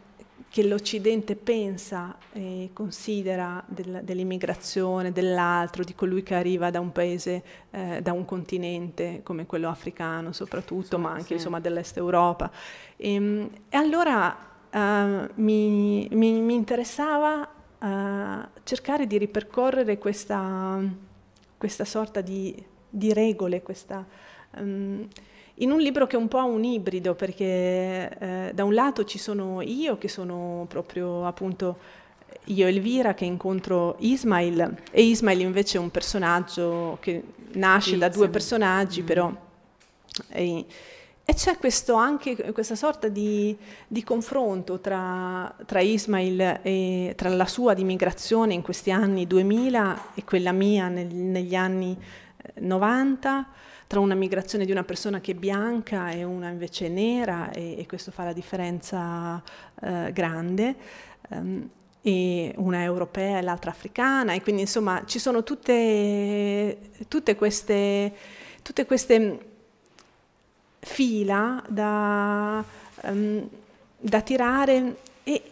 che l'Occidente pensa e considera del, dell'immigrazione, dell'altro, di colui che arriva da un paese, eh, da un continente come quello africano soprattutto, sì, ma anche sì. dell'est Europa. E, ehm, e allora uh, mi, mi, mi, interessava uh, cercare di ripercorrere questa, questa sorta di, di regole, questa... Um, in un libro che è un po' un ibrido, perché eh, da un lato ci sono io, che sono proprio appunto io Elvira che incontro Ismail, e Ismail invece è un personaggio che nasce da due personaggi, mm. però... E, e c'è anche questa sorta di, di confronto tra, tra, Ismail e tra la sua dimigrazione in questi anni 2000 e quella mia nel, negli anni 90 eh, tra una migrazione di una persona che è bianca e una invece nera e, e questo fa la differenza eh, grande. Um, e una europea e l'altra africana e quindi insomma ci sono tutte, tutte queste, tutte queste mm, fila da, um, da tirare e,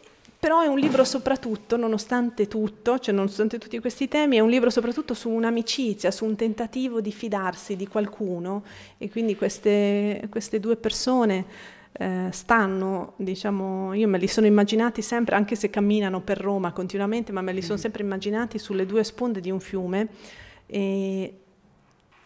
però è un libro soprattutto, nonostante tutto, cioè nonostante tutti questi temi, è un libro soprattutto su un'amicizia, su un tentativo di fidarsi di qualcuno e quindi queste, queste due persone eh, stanno, diciamo, io me li sono immaginati sempre, anche se camminano per Roma continuamente, ma me li sono mm. sempre immaginati sulle due sponde di un fiume e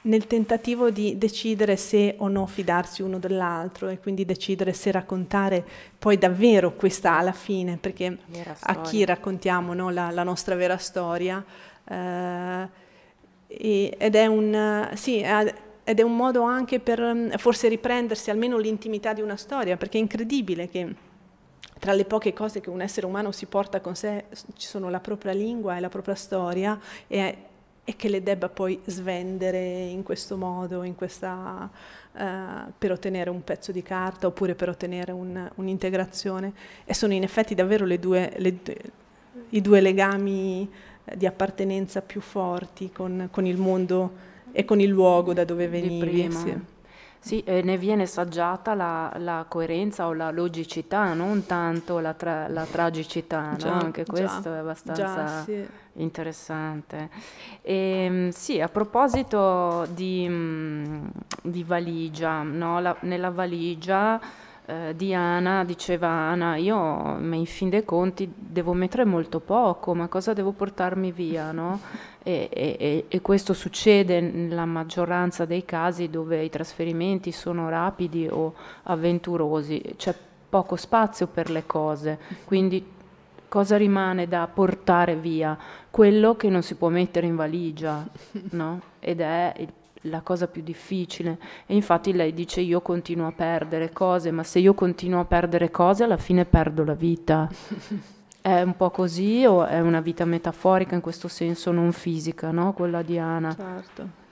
nel tentativo di decidere se o no fidarsi uno dell'altro e quindi decidere se raccontare poi davvero questa alla fine, perché a chi raccontiamo no, la, la, nostra vera storia. Eh, ed, è un, sì, ed, è un, modo anche per mm, forse riprendersi almeno l'intimità di una storia, perché è incredibile che tra le poche cose che un essere umano si porta con sé ci sono la propria lingua e la propria storia e e che le debba poi svendere in questo modo, in questa, uh, per ottenere un pezzo di carta oppure per ottenere un'integrazione. e sono in effetti davvero le due, le, i due legami eh, di appartenenza più forti con, con, il mondo e con il luogo da dove venivi. Sì, eh, ne viene saggiata la, la, coerenza o la logicità, non tanto la, tra, la tragicità, già, no? anche questo già, è abbastanza già, sì. interessante. E, ehm, sì, a proposito di, mm, di valigia, no? la, nella valigia eh, di Ana, diceva Ana, io in fin dei conti devo mettere molto poco, ma cosa devo portarmi via? No? E, e, e questo succede nella maggioranza dei casi dove i trasferimenti sono rapidi o avventurosi, c'è poco spazio per le cose, quindi cosa rimane da portare via? Quello che non si può mettere in valigia, no? Ed è il la cosa più difficile e infatti lei dice io continuo a perdere cose, ma se io continuo a perdere cose alla fine perdo la vita. <laughs> è un po' così o è una vita metaforica in questo senso non fisica, no? Quella di Ana. Certo.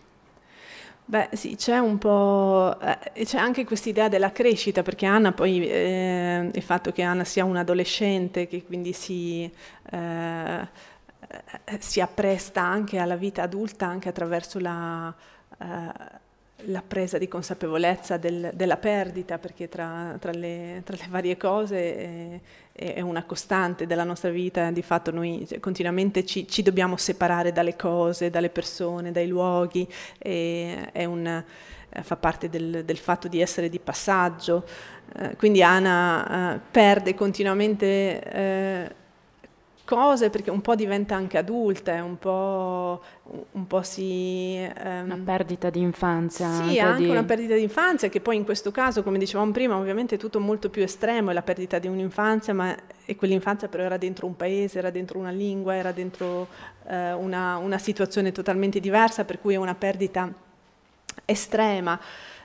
Beh sì, c'è un po', eh, c'è anche quest'idea della crescita, perché Anna poi, eh, il fatto che Anna sia un'adolescente, che quindi si, eh, eh, si appresta anche alla vita adulta, anche attraverso la, eh, la presa di consapevolezza del, della perdita, perché tra, tra, le, tra le, varie cose è, è, una costante della nostra vita, di fatto noi cioè, continuamente ci, ci dobbiamo separare dalle cose, dalle persone, dai luoghi, è un, eh, fa parte del, del, fatto di essere di passaggio, eh, quindi Ana perde continuamente cose perché un po' diventa anche adulte, un po', un po si... Ehm... una perdita di infanzia. Sì, anche, anche di... una perdita di infanzia che poi in questo caso, come dicevamo prima, ovviamente è tutto molto più estremo, è la perdita di un'infanzia, ma quell'infanzia però era dentro un paese, era dentro una lingua, era dentro eh, una, una situazione totalmente diversa, per cui è una perdita estrema.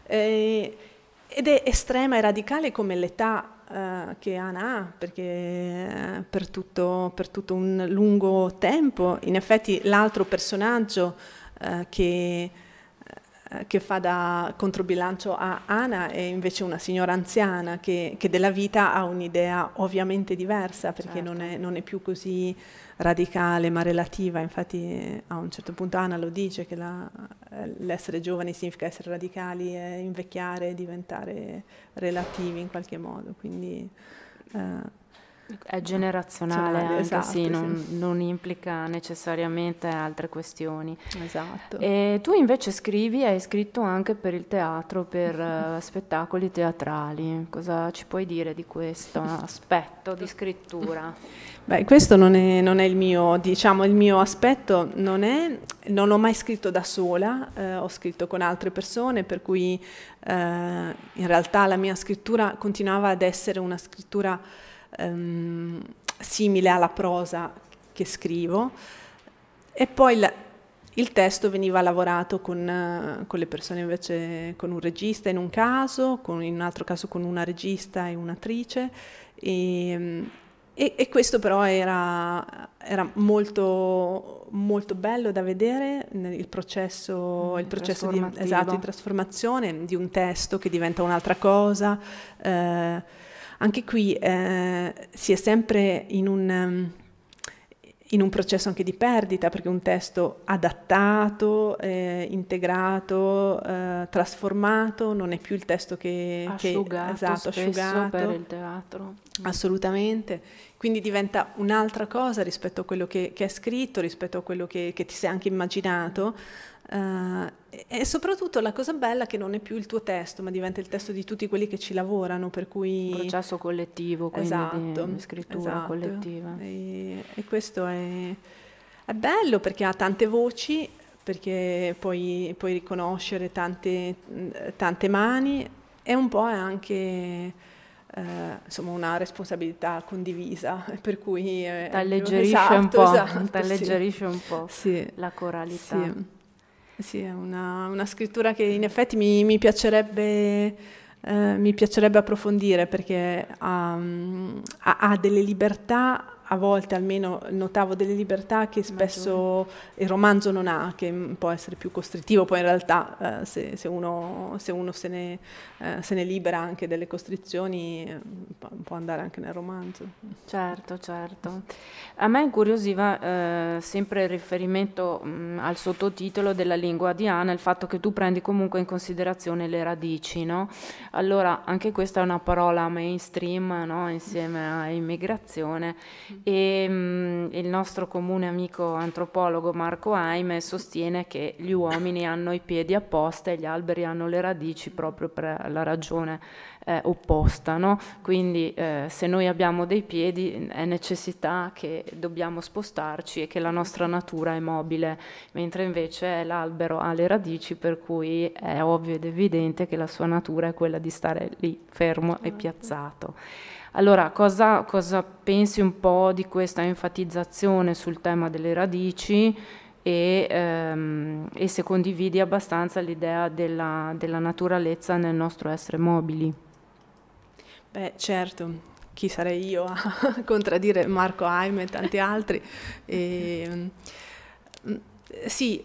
Eh, ed è estrema e radicale come l'età eh, che Ana ha, perché eh, per tutto, per tutto, un lungo tempo, in effetti l'altro personaggio eh, che, eh, che, fa da controbilancio a Ana è invece una signora anziana che, che della vita ha un'idea ovviamente diversa, perché certo. non, è, non è più così radicale ma relativa, infatti a un certo punto Anna lo dice che la, l'essere giovani significa essere radicali e invecchiare, diventare relativi in qualche modo, quindi eh, è generazionale, esatto, sì, sì. Non, implica necessariamente altre questioni. Esatto. E tu invece scrivi, hai scritto anche per il teatro, per <laughs> eh, spettacoli teatrali. Cosa ci puoi dire di questo aspetto di scrittura? <laughs> Beh, questo non è, non è il mio, diciamo, il mio aspetto non è, non ho mai scritto da sola, eh, ho scritto con altre persone, per cui eh, in realtà la mia scrittura continuava ad essere una scrittura ehm, simile alla prosa che scrivo e poi la, il testo veniva lavorato con, eh, con, le persone invece, con un regista in un caso, con, in un altro caso con una regista e un'attrice e, e, e, questo però era, era molto, molto, bello da vedere, il processo, mm, il processo di, esatto, di, trasformazione di un testo che diventa un'altra cosa. Eh, anche qui eh, si è sempre in un, ehm, in un, processo anche di perdita, perché un testo adattato, eh, integrato, eh, trasformato non è più il testo che... Asciugato, che, esatto, asciugato per il teatro. Mm. Assolutamente. Quindi diventa un'altra cosa rispetto a quello che, che è scritto, rispetto a quello che, che ti sei anche immaginato Uh, e soprattutto la cosa bella è che non è più il tuo testo, ma diventa il testo di tutti quelli che ci lavorano, per cui... Un processo collettivo, quindi esatto, di, scrittura esatto. collettiva. E, e questo è, è, bello perché ha tante voci, perché puoi, puoi riconoscere tante, tante, mani e un po' è anche... Eh, insomma una responsabilità condivisa <laughs> per cui eh, alleggerisce esatto, un po', esatto, <laughs> esatto alleggerisce un po' sì. la coralità sì. Sì, è una, una, scrittura che in effetti mi, mi, piacerebbe, eh, mi piacerebbe, approfondire perché ha, mm, ha, ha delle libertà a volte almeno notavo delle libertà che spesso il romanzo non ha, che può essere più costrittivo, poi in realtà eh, se, se, uno, se, uno, se ne, eh, se ne libera anche delle costrizioni eh, può andare anche nel romanzo. Certo, certo. A me incuriosiva eh, sempre il riferimento mh, mm, al sottotitolo della lingua di Anna, il fatto che tu prendi comunque in considerazione le radici, no? Allora, anche questa è una parola mainstream, no? insieme a immigrazione e mh, mm, il nostro comune amico antropologo Marco Aime sostiene che gli uomini hanno i piedi apposta e gli alberi hanno le radici proprio per la ragione eh, opposta, no? quindi eh, se noi abbiamo dei piedi è necessità che dobbiamo spostarci e che la nostra natura è mobile, mentre invece l'albero ha le radici per cui è ovvio ed evidente che la sua natura è quella di stare lì fermo e esatto. piazzato. Allora, cosa, cosa pensi un po' di questa enfatizzazione sul tema delle radici e, ehm, e se condividi abbastanza l'idea della, della naturalezza nel nostro essere mobili? Beh, certo, chi sarei io a <laughs> contraddire Marco Aime e tanti altri. E, ehm, mm, sì,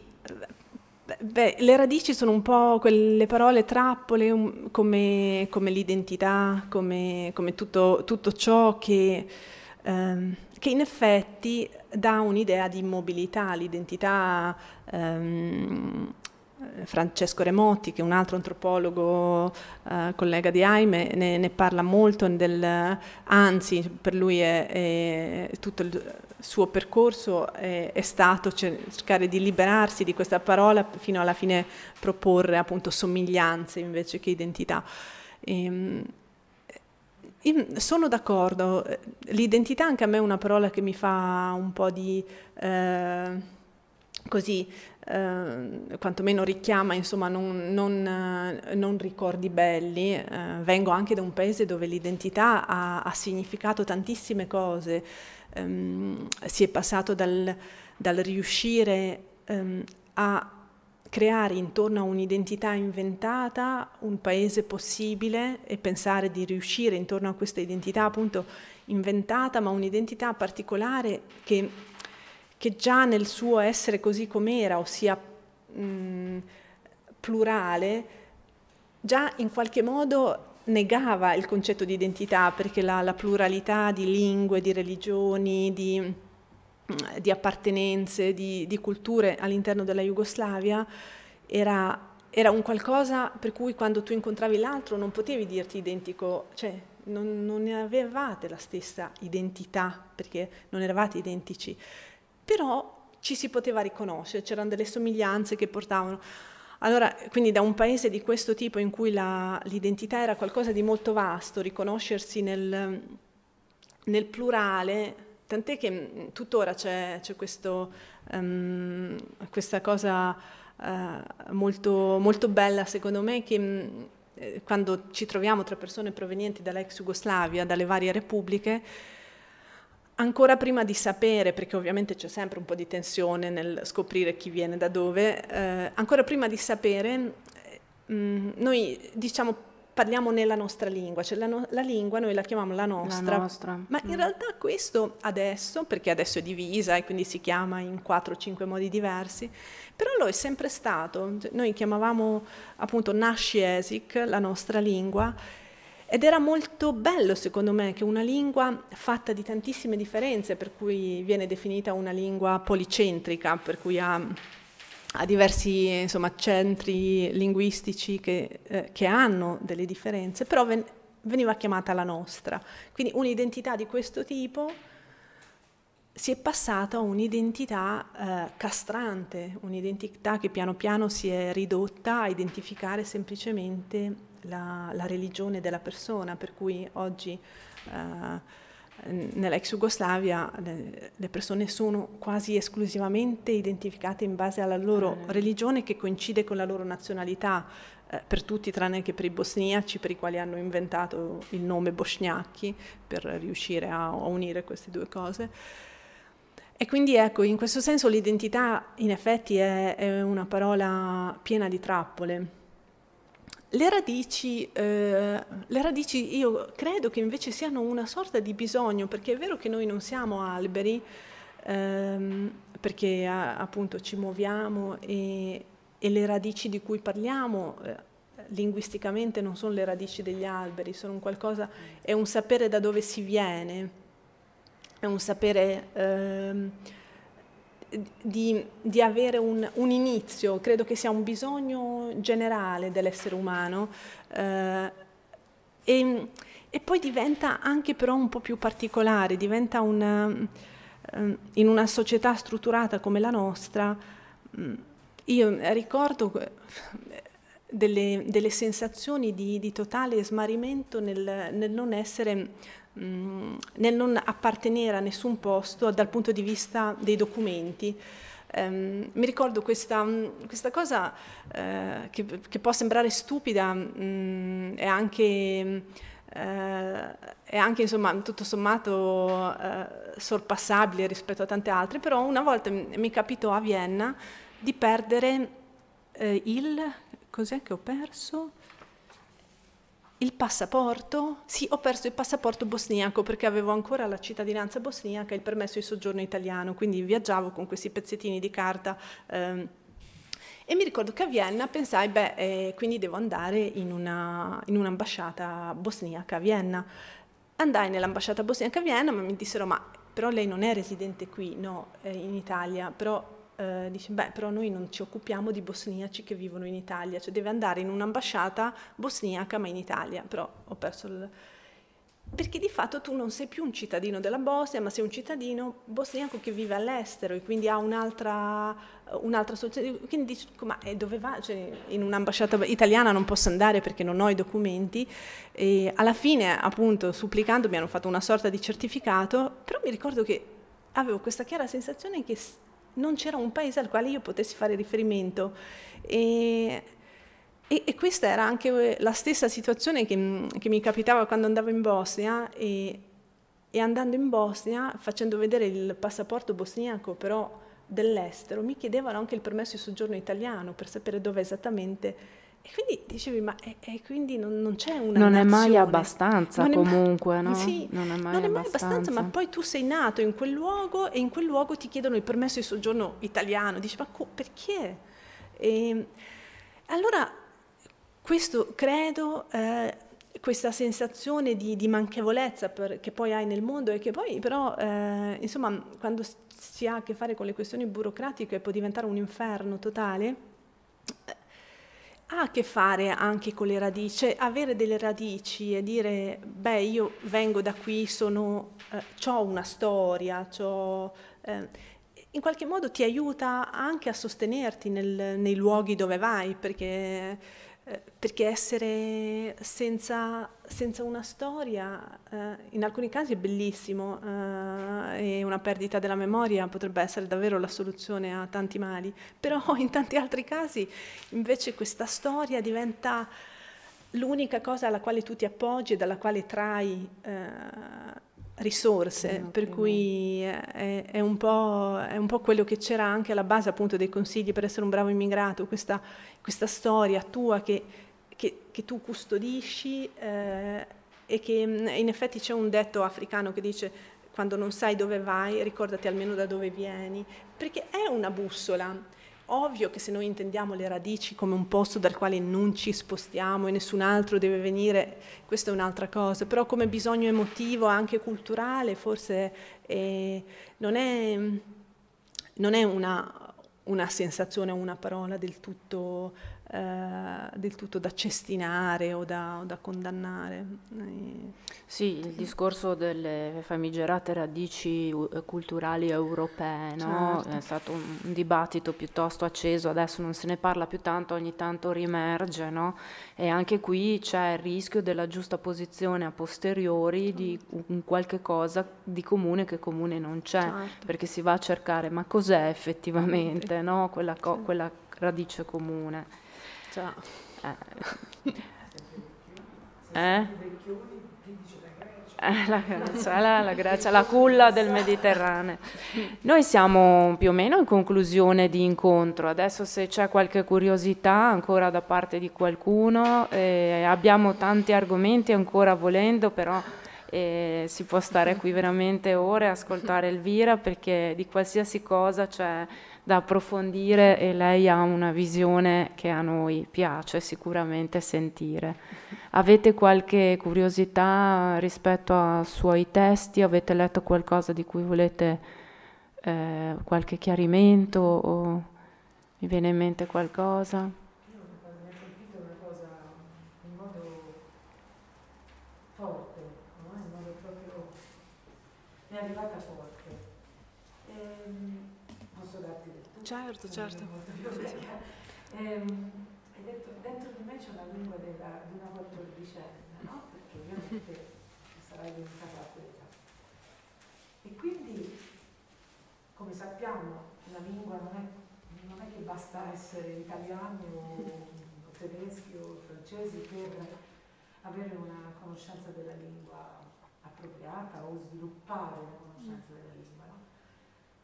Beh, le radici sono un po' quelle parole trappole um, come, come, l'identità, come, come tutto, tutto, ciò che, ehm, che, in effetti dà un'idea di immobilità, l'identità ehm, Francesco Remotti, che è un altro antropologo eh, collega di Aime, ne, ne parla molto, del, anzi per lui è, è tutto il suo percorso è, è stato cercare di liberarsi di questa parola fino alla fine proporre appunto somiglianze invece che identità. E, ehm, sono d'accordo, eh, l'identità anche a me è una parola che mi fa un po' di... Eh, così eh, quantomeno richiama insomma non, non, eh, non ricordi belli eh, vengo anche da un paese dove l'identità ha, ha significato tantissime cose ehm, si è passato dal, dal riuscire ehm, a creare intorno a un'identità inventata un paese possibile e pensare di riuscire intorno a questa identità appunto inventata ma un'identità particolare che che già nel suo essere così com'era, ossia mh, mm, plurale, già in qualche modo negava il concetto di identità, perché la, la pluralità di lingue, di religioni, di, mm, di appartenenze, di, di, culture all'interno della Jugoslavia era, era, un qualcosa per cui quando tu incontravi l'altro non potevi dirti identico, cioè non, non avevate la stessa identità, perché non eravate identici però ci si poteva riconoscere, c'erano delle somiglianze che portavano. Allora, quindi da un paese di questo tipo in cui l'identità era qualcosa di molto vasto, riconoscersi nel, nel plurale, tant'è che mm, tuttora c'è, um, questa cosa uh, molto, molto, bella, secondo me, che mm, eh, quando ci troviamo tra persone provenienti dall'ex Jugoslavia, dalle varie repubbliche, ancora prima di sapere, perché ovviamente c'è sempre un po' di tensione nel scoprire chi viene da dove, eh, ancora prima di sapere, mh, eh, mm, noi diciamo parliamo nella nostra lingua, cioè la, no la lingua noi la chiamiamo la nostra, la nostra. ma in mm. realtà questo adesso, perché adesso è divisa e quindi si chiama in 4-5 modi diversi, però lo è sempre stato, noi chiamavamo appunto Nashi Esik, la nostra lingua, ed era molto bello, secondo me, che una lingua fatta di tantissime differenze, per cui viene definita una lingua policentrica, per cui ha, ha diversi insomma, centri linguistici che, eh, che, hanno delle differenze, però ven veniva chiamata la nostra. Quindi un'identità di questo tipo si è passata a un'identità eh, castrante, un'identità che piano piano si è ridotta a identificare semplicemente la, la religione della persona, per cui oggi eh, nell'ex Jugoslavia le persone sono quasi esclusivamente identificate in base alla loro mm. religione che coincide con la loro nazionalità, eh, per tutti tranne che per i bosniaci per i quali hanno inventato il nome bosniachi per riuscire a, a unire queste due cose. E quindi ecco, in questo senso l'identità in effetti è, è una parola piena di trappole le radici, eh, le radici, io credo che invece siano una sorta di bisogno, perché è vero che noi non siamo alberi, ehm, perché ah, appunto ci muoviamo e, e, le radici di cui parliamo eh, linguisticamente non sono le radici degli alberi, sono un qualcosa, è un sapere da dove si viene, è un sapere... Ehm, di, di avere un, un, inizio, credo che sia un bisogno generale dell'essere umano eh, e, e, poi diventa anche però un po' più particolare, diventa una, eh, in una società strutturata come la nostra, mm, io ricordo delle, delle sensazioni di, di, totale smarrimento nel, nel non essere Mm, nel non appartenere a nessun posto dal punto di vista dei documenti. Um, mi ricordo questa, mm, questa cosa uh, che, che, può sembrare stupida um, e anche, uh, anche insomma, tutto sommato uh, sorpassabile rispetto a tante altre, però una volta mi, mi capitò a Vienna di perdere il... cos'è che ho perso? il passaporto, sì, ho perso il passaporto bosniaco perché avevo ancora la cittadinanza bosniaca e il permesso di soggiorno italiano, quindi viaggiavo con questi pezzettini di carta. Ehm, e mi ricordo che a Vienna pensai, beh, eh, quindi devo andare in, una, in un'ambasciata bosniaca a Vienna. Andai nell'ambasciata bosniaca a Vienna, ma mi dissero, ma però lei non è residente qui, no, eh, in Italia, però eh, dice, beh, però noi non ci occupiamo di bosniaci che vivono in Italia, cioè deve andare in un'ambasciata bosniaca ma in Italia, però ho perso il... Perché di fatto tu non sei più un cittadino della Bosnia, ma sei un cittadino bosniaco che vive all'estero e quindi ha un'altra, un'altra soluzione. Quindi dici, ma eh, dove va? Cioè, in un'ambasciata italiana non posso andare perché non ho i documenti. E alla fine, appunto, supplicando, mi hanno fatto una sorta di certificato, però mi ricordo che avevo questa chiara sensazione che non c'era un paese al quale io potessi fare riferimento. E, e, e questa era anche eh, la stessa situazione che, mm, che, mi capitava quando andavo in Bosnia e, e andando in Bosnia, facendo vedere il passaporto bosniaco però dell'estero, mi chiedevano anche il permesso di soggiorno italiano per sapere dove esattamente e quindi dicevi, ma e, e quindi non, non, c'è una... Non nazione. è mai abbastanza non comunque, ma... no? Sì, non è mai, non è mai abbastanza. abbastanza. ma poi tu sei nato in quel luogo e in quel luogo ti chiedono il permesso di soggiorno italiano. Dici, ma co- perché? E, ehm, allora, questo credo... Eh, questa sensazione di, di manchevolezza per, che poi hai nel mondo e che poi però, eh, insomma, quando si ha a che fare con le questioni burocratiche può diventare un inferno totale, ha a che fare anche con le radici, cioè, avere delle radici e dire beh io vengo da qui, sono, eh, ho una storia, ho, eh, in qualche modo ti aiuta anche a sostenerti nel, nei luoghi dove vai perché, eh, perché essere senza senza una storia, eh, in alcuni casi è bellissimo eh, e una perdita della memoria potrebbe essere davvero la soluzione a tanti mali, <laughs> però in tanti altri casi invece questa storia diventa l'unica cosa alla quale tu ti appoggi e dalla quale trai eh, risorse, no, esatto, per cui esatto. è, è, un è, un po', quello che c'era anche alla base appunto dei consigli per essere un bravo immigrato, questa, questa storia tua che che, che tu custodisci eh, e che in effetti c'è un detto africano che dice quando non sai dove vai ricordati almeno da dove vieni, perché è una bussola. Ovvio che se noi intendiamo le radici come un posto dal quale non ci spostiamo e nessun altro deve venire, questa è un'altra cosa, però come bisogno emotivo, anche culturale, forse eh, non è, non è una, una, sensazione o una parola del tutto eh, del tutto da cestinare o da, o da condannare. Eh, sì, il discorso delle famigerate radici eh, culturali europee no? certo. è stato un, dibattito piuttosto acceso, adesso non se ne parla più tanto, ogni tanto riemerge no? e anche qui c'è il rischio della giusta posizione a posteriori certo. di un qualche cosa di comune che comune non c'è, certo. perché si va a cercare ma cos'è effettivamente no? quella, co- quella radice comune. Cioè. Eh. eh? La Grecia, la, la Grecia, la culla del Mediterraneo. Noi siamo più o meno in conclusione di incontro, adesso se c'è qualche curiosità ancora da parte di qualcuno, eh, abbiamo tanti argomenti ancora volendo, però e si può stare qui veramente ore a ascoltare Elvira perché di qualsiasi cosa c'è cioè, da approfondire e lei ha una visione che a noi piace sicuramente sentire. Avete qualche curiosità rispetto ai suoi testi? Avete letto qualcosa di cui volete eh, qualche chiarimento o vi viene in mente qualcosa? è arrivata forte. Ehm, posso darti del tutto? Certo, certo. Ehm, e dentro, dentro, di me c'è la lingua della, di una quattordicenne, no? Perché ovviamente sarai diventata quella. E quindi, come sappiamo, la lingua non è, non è che basta essere italiani o, o tedeschi o francesi per avere una conoscenza della lingua appropriata o sviluppare la conoscenza della lingua. No?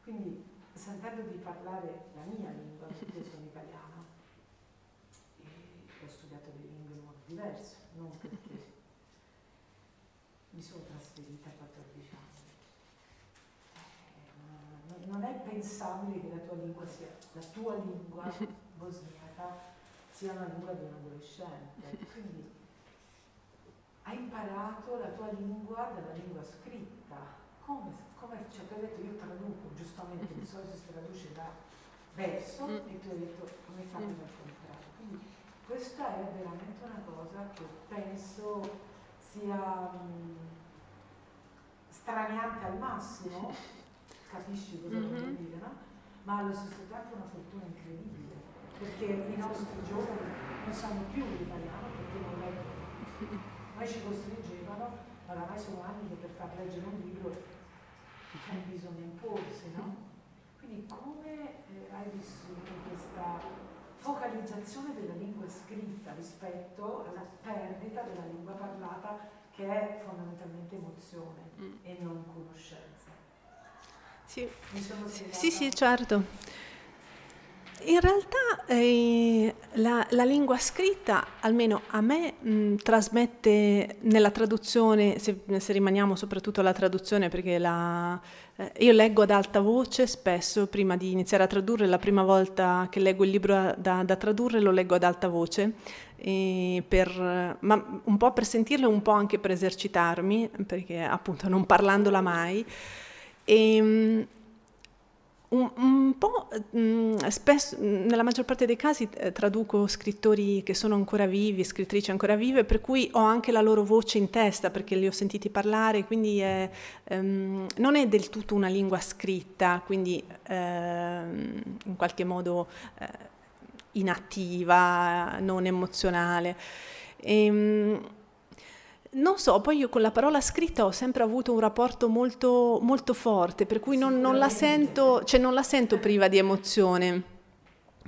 Quindi sentendo di parlare la mia lingua, perché sono italiana, e ho studiato le lingue in modo diverso, non perché mi sono trasferita a 14 anni. Eh, non è pensabile che la tua lingua sia la tua lingua bosniaca sia una lingua di un adolescente. Quindi hai imparato la tua lingua dalla lingua scritta. Come, come cioè, ti detto io traduco, giustamente di mhm. solito si traduce da verso mm. e tu hai detto come fai mm. al contrario. Quindi questa è veramente una cosa che penso sia mm, straniante al massimo, capisci cosa mm -hmm. voglio mhm. dire, no? Ma allo stesso tempo è una fortuna incredibile, perché i nostri giovani non sanno più l'italiano perché non è <laughs> oramai ci costringevano, oramai sono anni che per far leggere un libro bisogna imporsi, no? Quindi come eh, hai vissuto questa focalizzazione della lingua scritta rispetto alla perdita della lingua parlata che è fondamentalmente emozione mm. e non conoscenza? Sì, sì, sì, certo. In realtà eh, la, la, lingua scritta, almeno a me, mh, trasmette nella traduzione, se, se, rimaniamo soprattutto alla traduzione, perché la, eh, io leggo ad alta voce spesso prima di iniziare a tradurre, la prima volta che leggo il libro da, da tradurre lo leggo ad alta voce, per, ma un po' per sentirlo e un po' anche per esercitarmi, perché appunto non parlandola mai. E, ehm, un, un po' mh, mm, spesso, mm, nella maggior parte dei casi eh, traduco scrittori che sono ancora vivi, scrittrici ancora vive, per cui ho anche la loro voce in testa perché li ho sentiti parlare, quindi è, um, non è del tutto una lingua scritta, quindi uh, in qualche modo uh, inattiva, non emozionale. E, um, non so, poi io con la parola scritta ho sempre avuto un rapporto molto, molto forte, per cui non, non, la sento, cioè non, la sento, priva di emozione.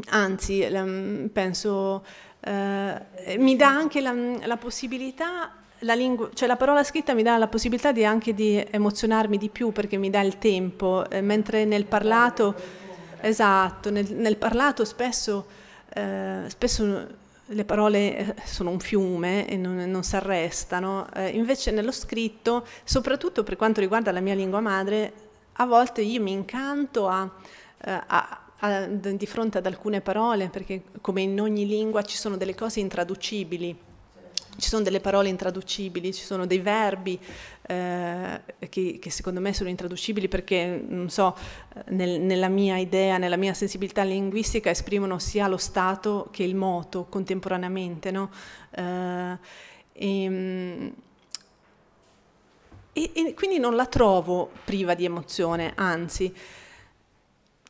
Anzi, ehm, penso, eh, mi dà anche la, la possibilità, la, lingua, cioè la parola scritta mi dà la possibilità di anche di emozionarmi di più perché mi dà il tempo, eh, mentre nel parlato, esatto, nel, nel parlato spesso, eh, spesso le parole eh, sono un fiume e non, non si arrestano, eh, invece nello scritto, soprattutto per quanto riguarda la mia lingua madre, a volte io mi incanto a, eh, a, a, di fronte ad alcune parole, perché come in ogni lingua ci sono delle cose intraducibili, ci sono delle parole intraducibili, ci sono dei verbi eh, che, che, secondo me sono intraducibili perché, non so, nel, nella mia idea, nella mia sensibilità linguistica esprimono sia lo stato che il moto contemporaneamente, no? eh, e, ehm, e, e quindi non la trovo priva di emozione, anzi,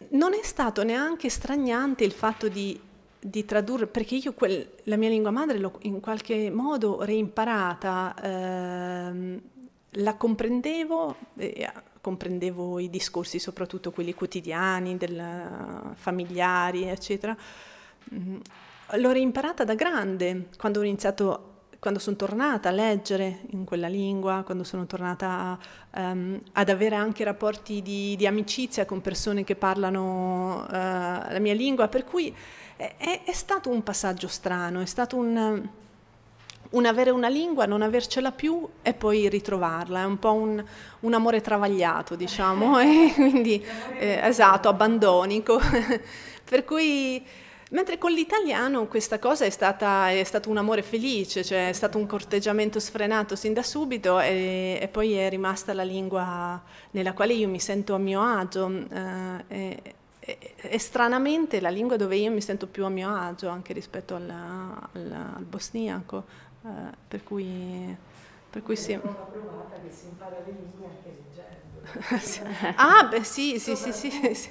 non è stato neanche stragnante il fatto di, di tradurre, perché io quel, la mia lingua madre l'ho in qualche modo reimparata. eh, la comprendevo, eh, comprendevo i discorsi soprattutto quelli quotidiani, del, eh, familiari, eccetera. Mm. L'ho reimparata da grande, quando ho iniziato quando sono tornata a leggere in quella lingua, quando sono tornata um, ad avere anche rapporti di, di, amicizia con persone che parlano uh, la mia lingua, per cui è, è, stato un passaggio strano, è stato un, un avere una lingua, non avercela più e poi ritrovarla, è un po' un, un amore travagliato, diciamo, <laughs> e quindi eh, esatto, abbandonico. <laughs> per cui Mentre con l'italiano questa cosa è, stata, è, stato un amore felice, cioè è stato un corteggiamento sfrenato sin da subito e, e poi è rimasta la lingua nella quale io mi sento a mio agio. Eh, e, e, stranamente la lingua dove io mi sento più a mio agio anche rispetto alla, alla, al bosniaco. Eh, per cui, per cui sì. provata che si impara le lingue anche leggendo. <laughs> ah, beh, sì, sì, sì, sì, sì.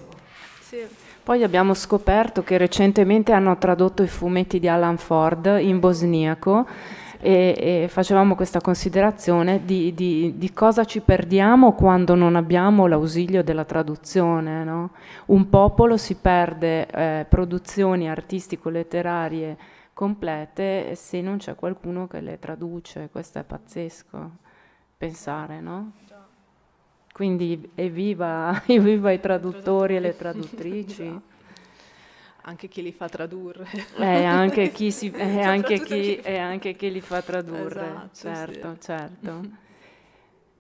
Poi abbiamo scoperto che recentemente hanno tradotto i fumetti di Alan Ford in bosniaco e, e, facevamo questa considerazione di, di, di, cosa ci perdiamo quando non abbiamo l'ausilio della traduzione. No? Un popolo si perde eh, produzioni artistico-letterarie complete se non c'è qualcuno che le traduce. Questo è pazzesco pensare, no? Quindi evviva, <laughs> evviva i traduttori e le traduttrici. <laughs> Anche chi li fa tradurre. E eh, anche chi, si, <laughs> e eh, anche chi, e eh, anche chi li fa tradurre, esatto, certo, sì. certo. certo.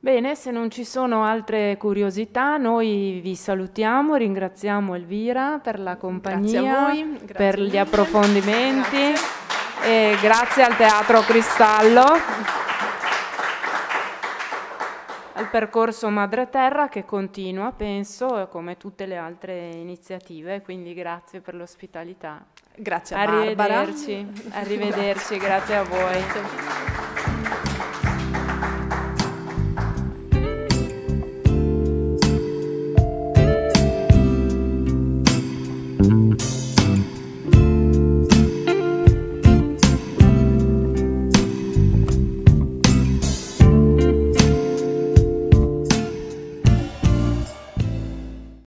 Bene, se non ci sono altre curiosità, noi vi salutiamo, ringraziamo Elvira per la compagnia, grazie voi, grazie per gli approfondimenti grazie. e grazie al Teatro Cristallo, al percorso Madre Terra che continua, penso, come tutte le altre iniziative, quindi grazie per l'ospitalità. Grazie a Barbara. Arrivederci, arrivederci grazie a voi.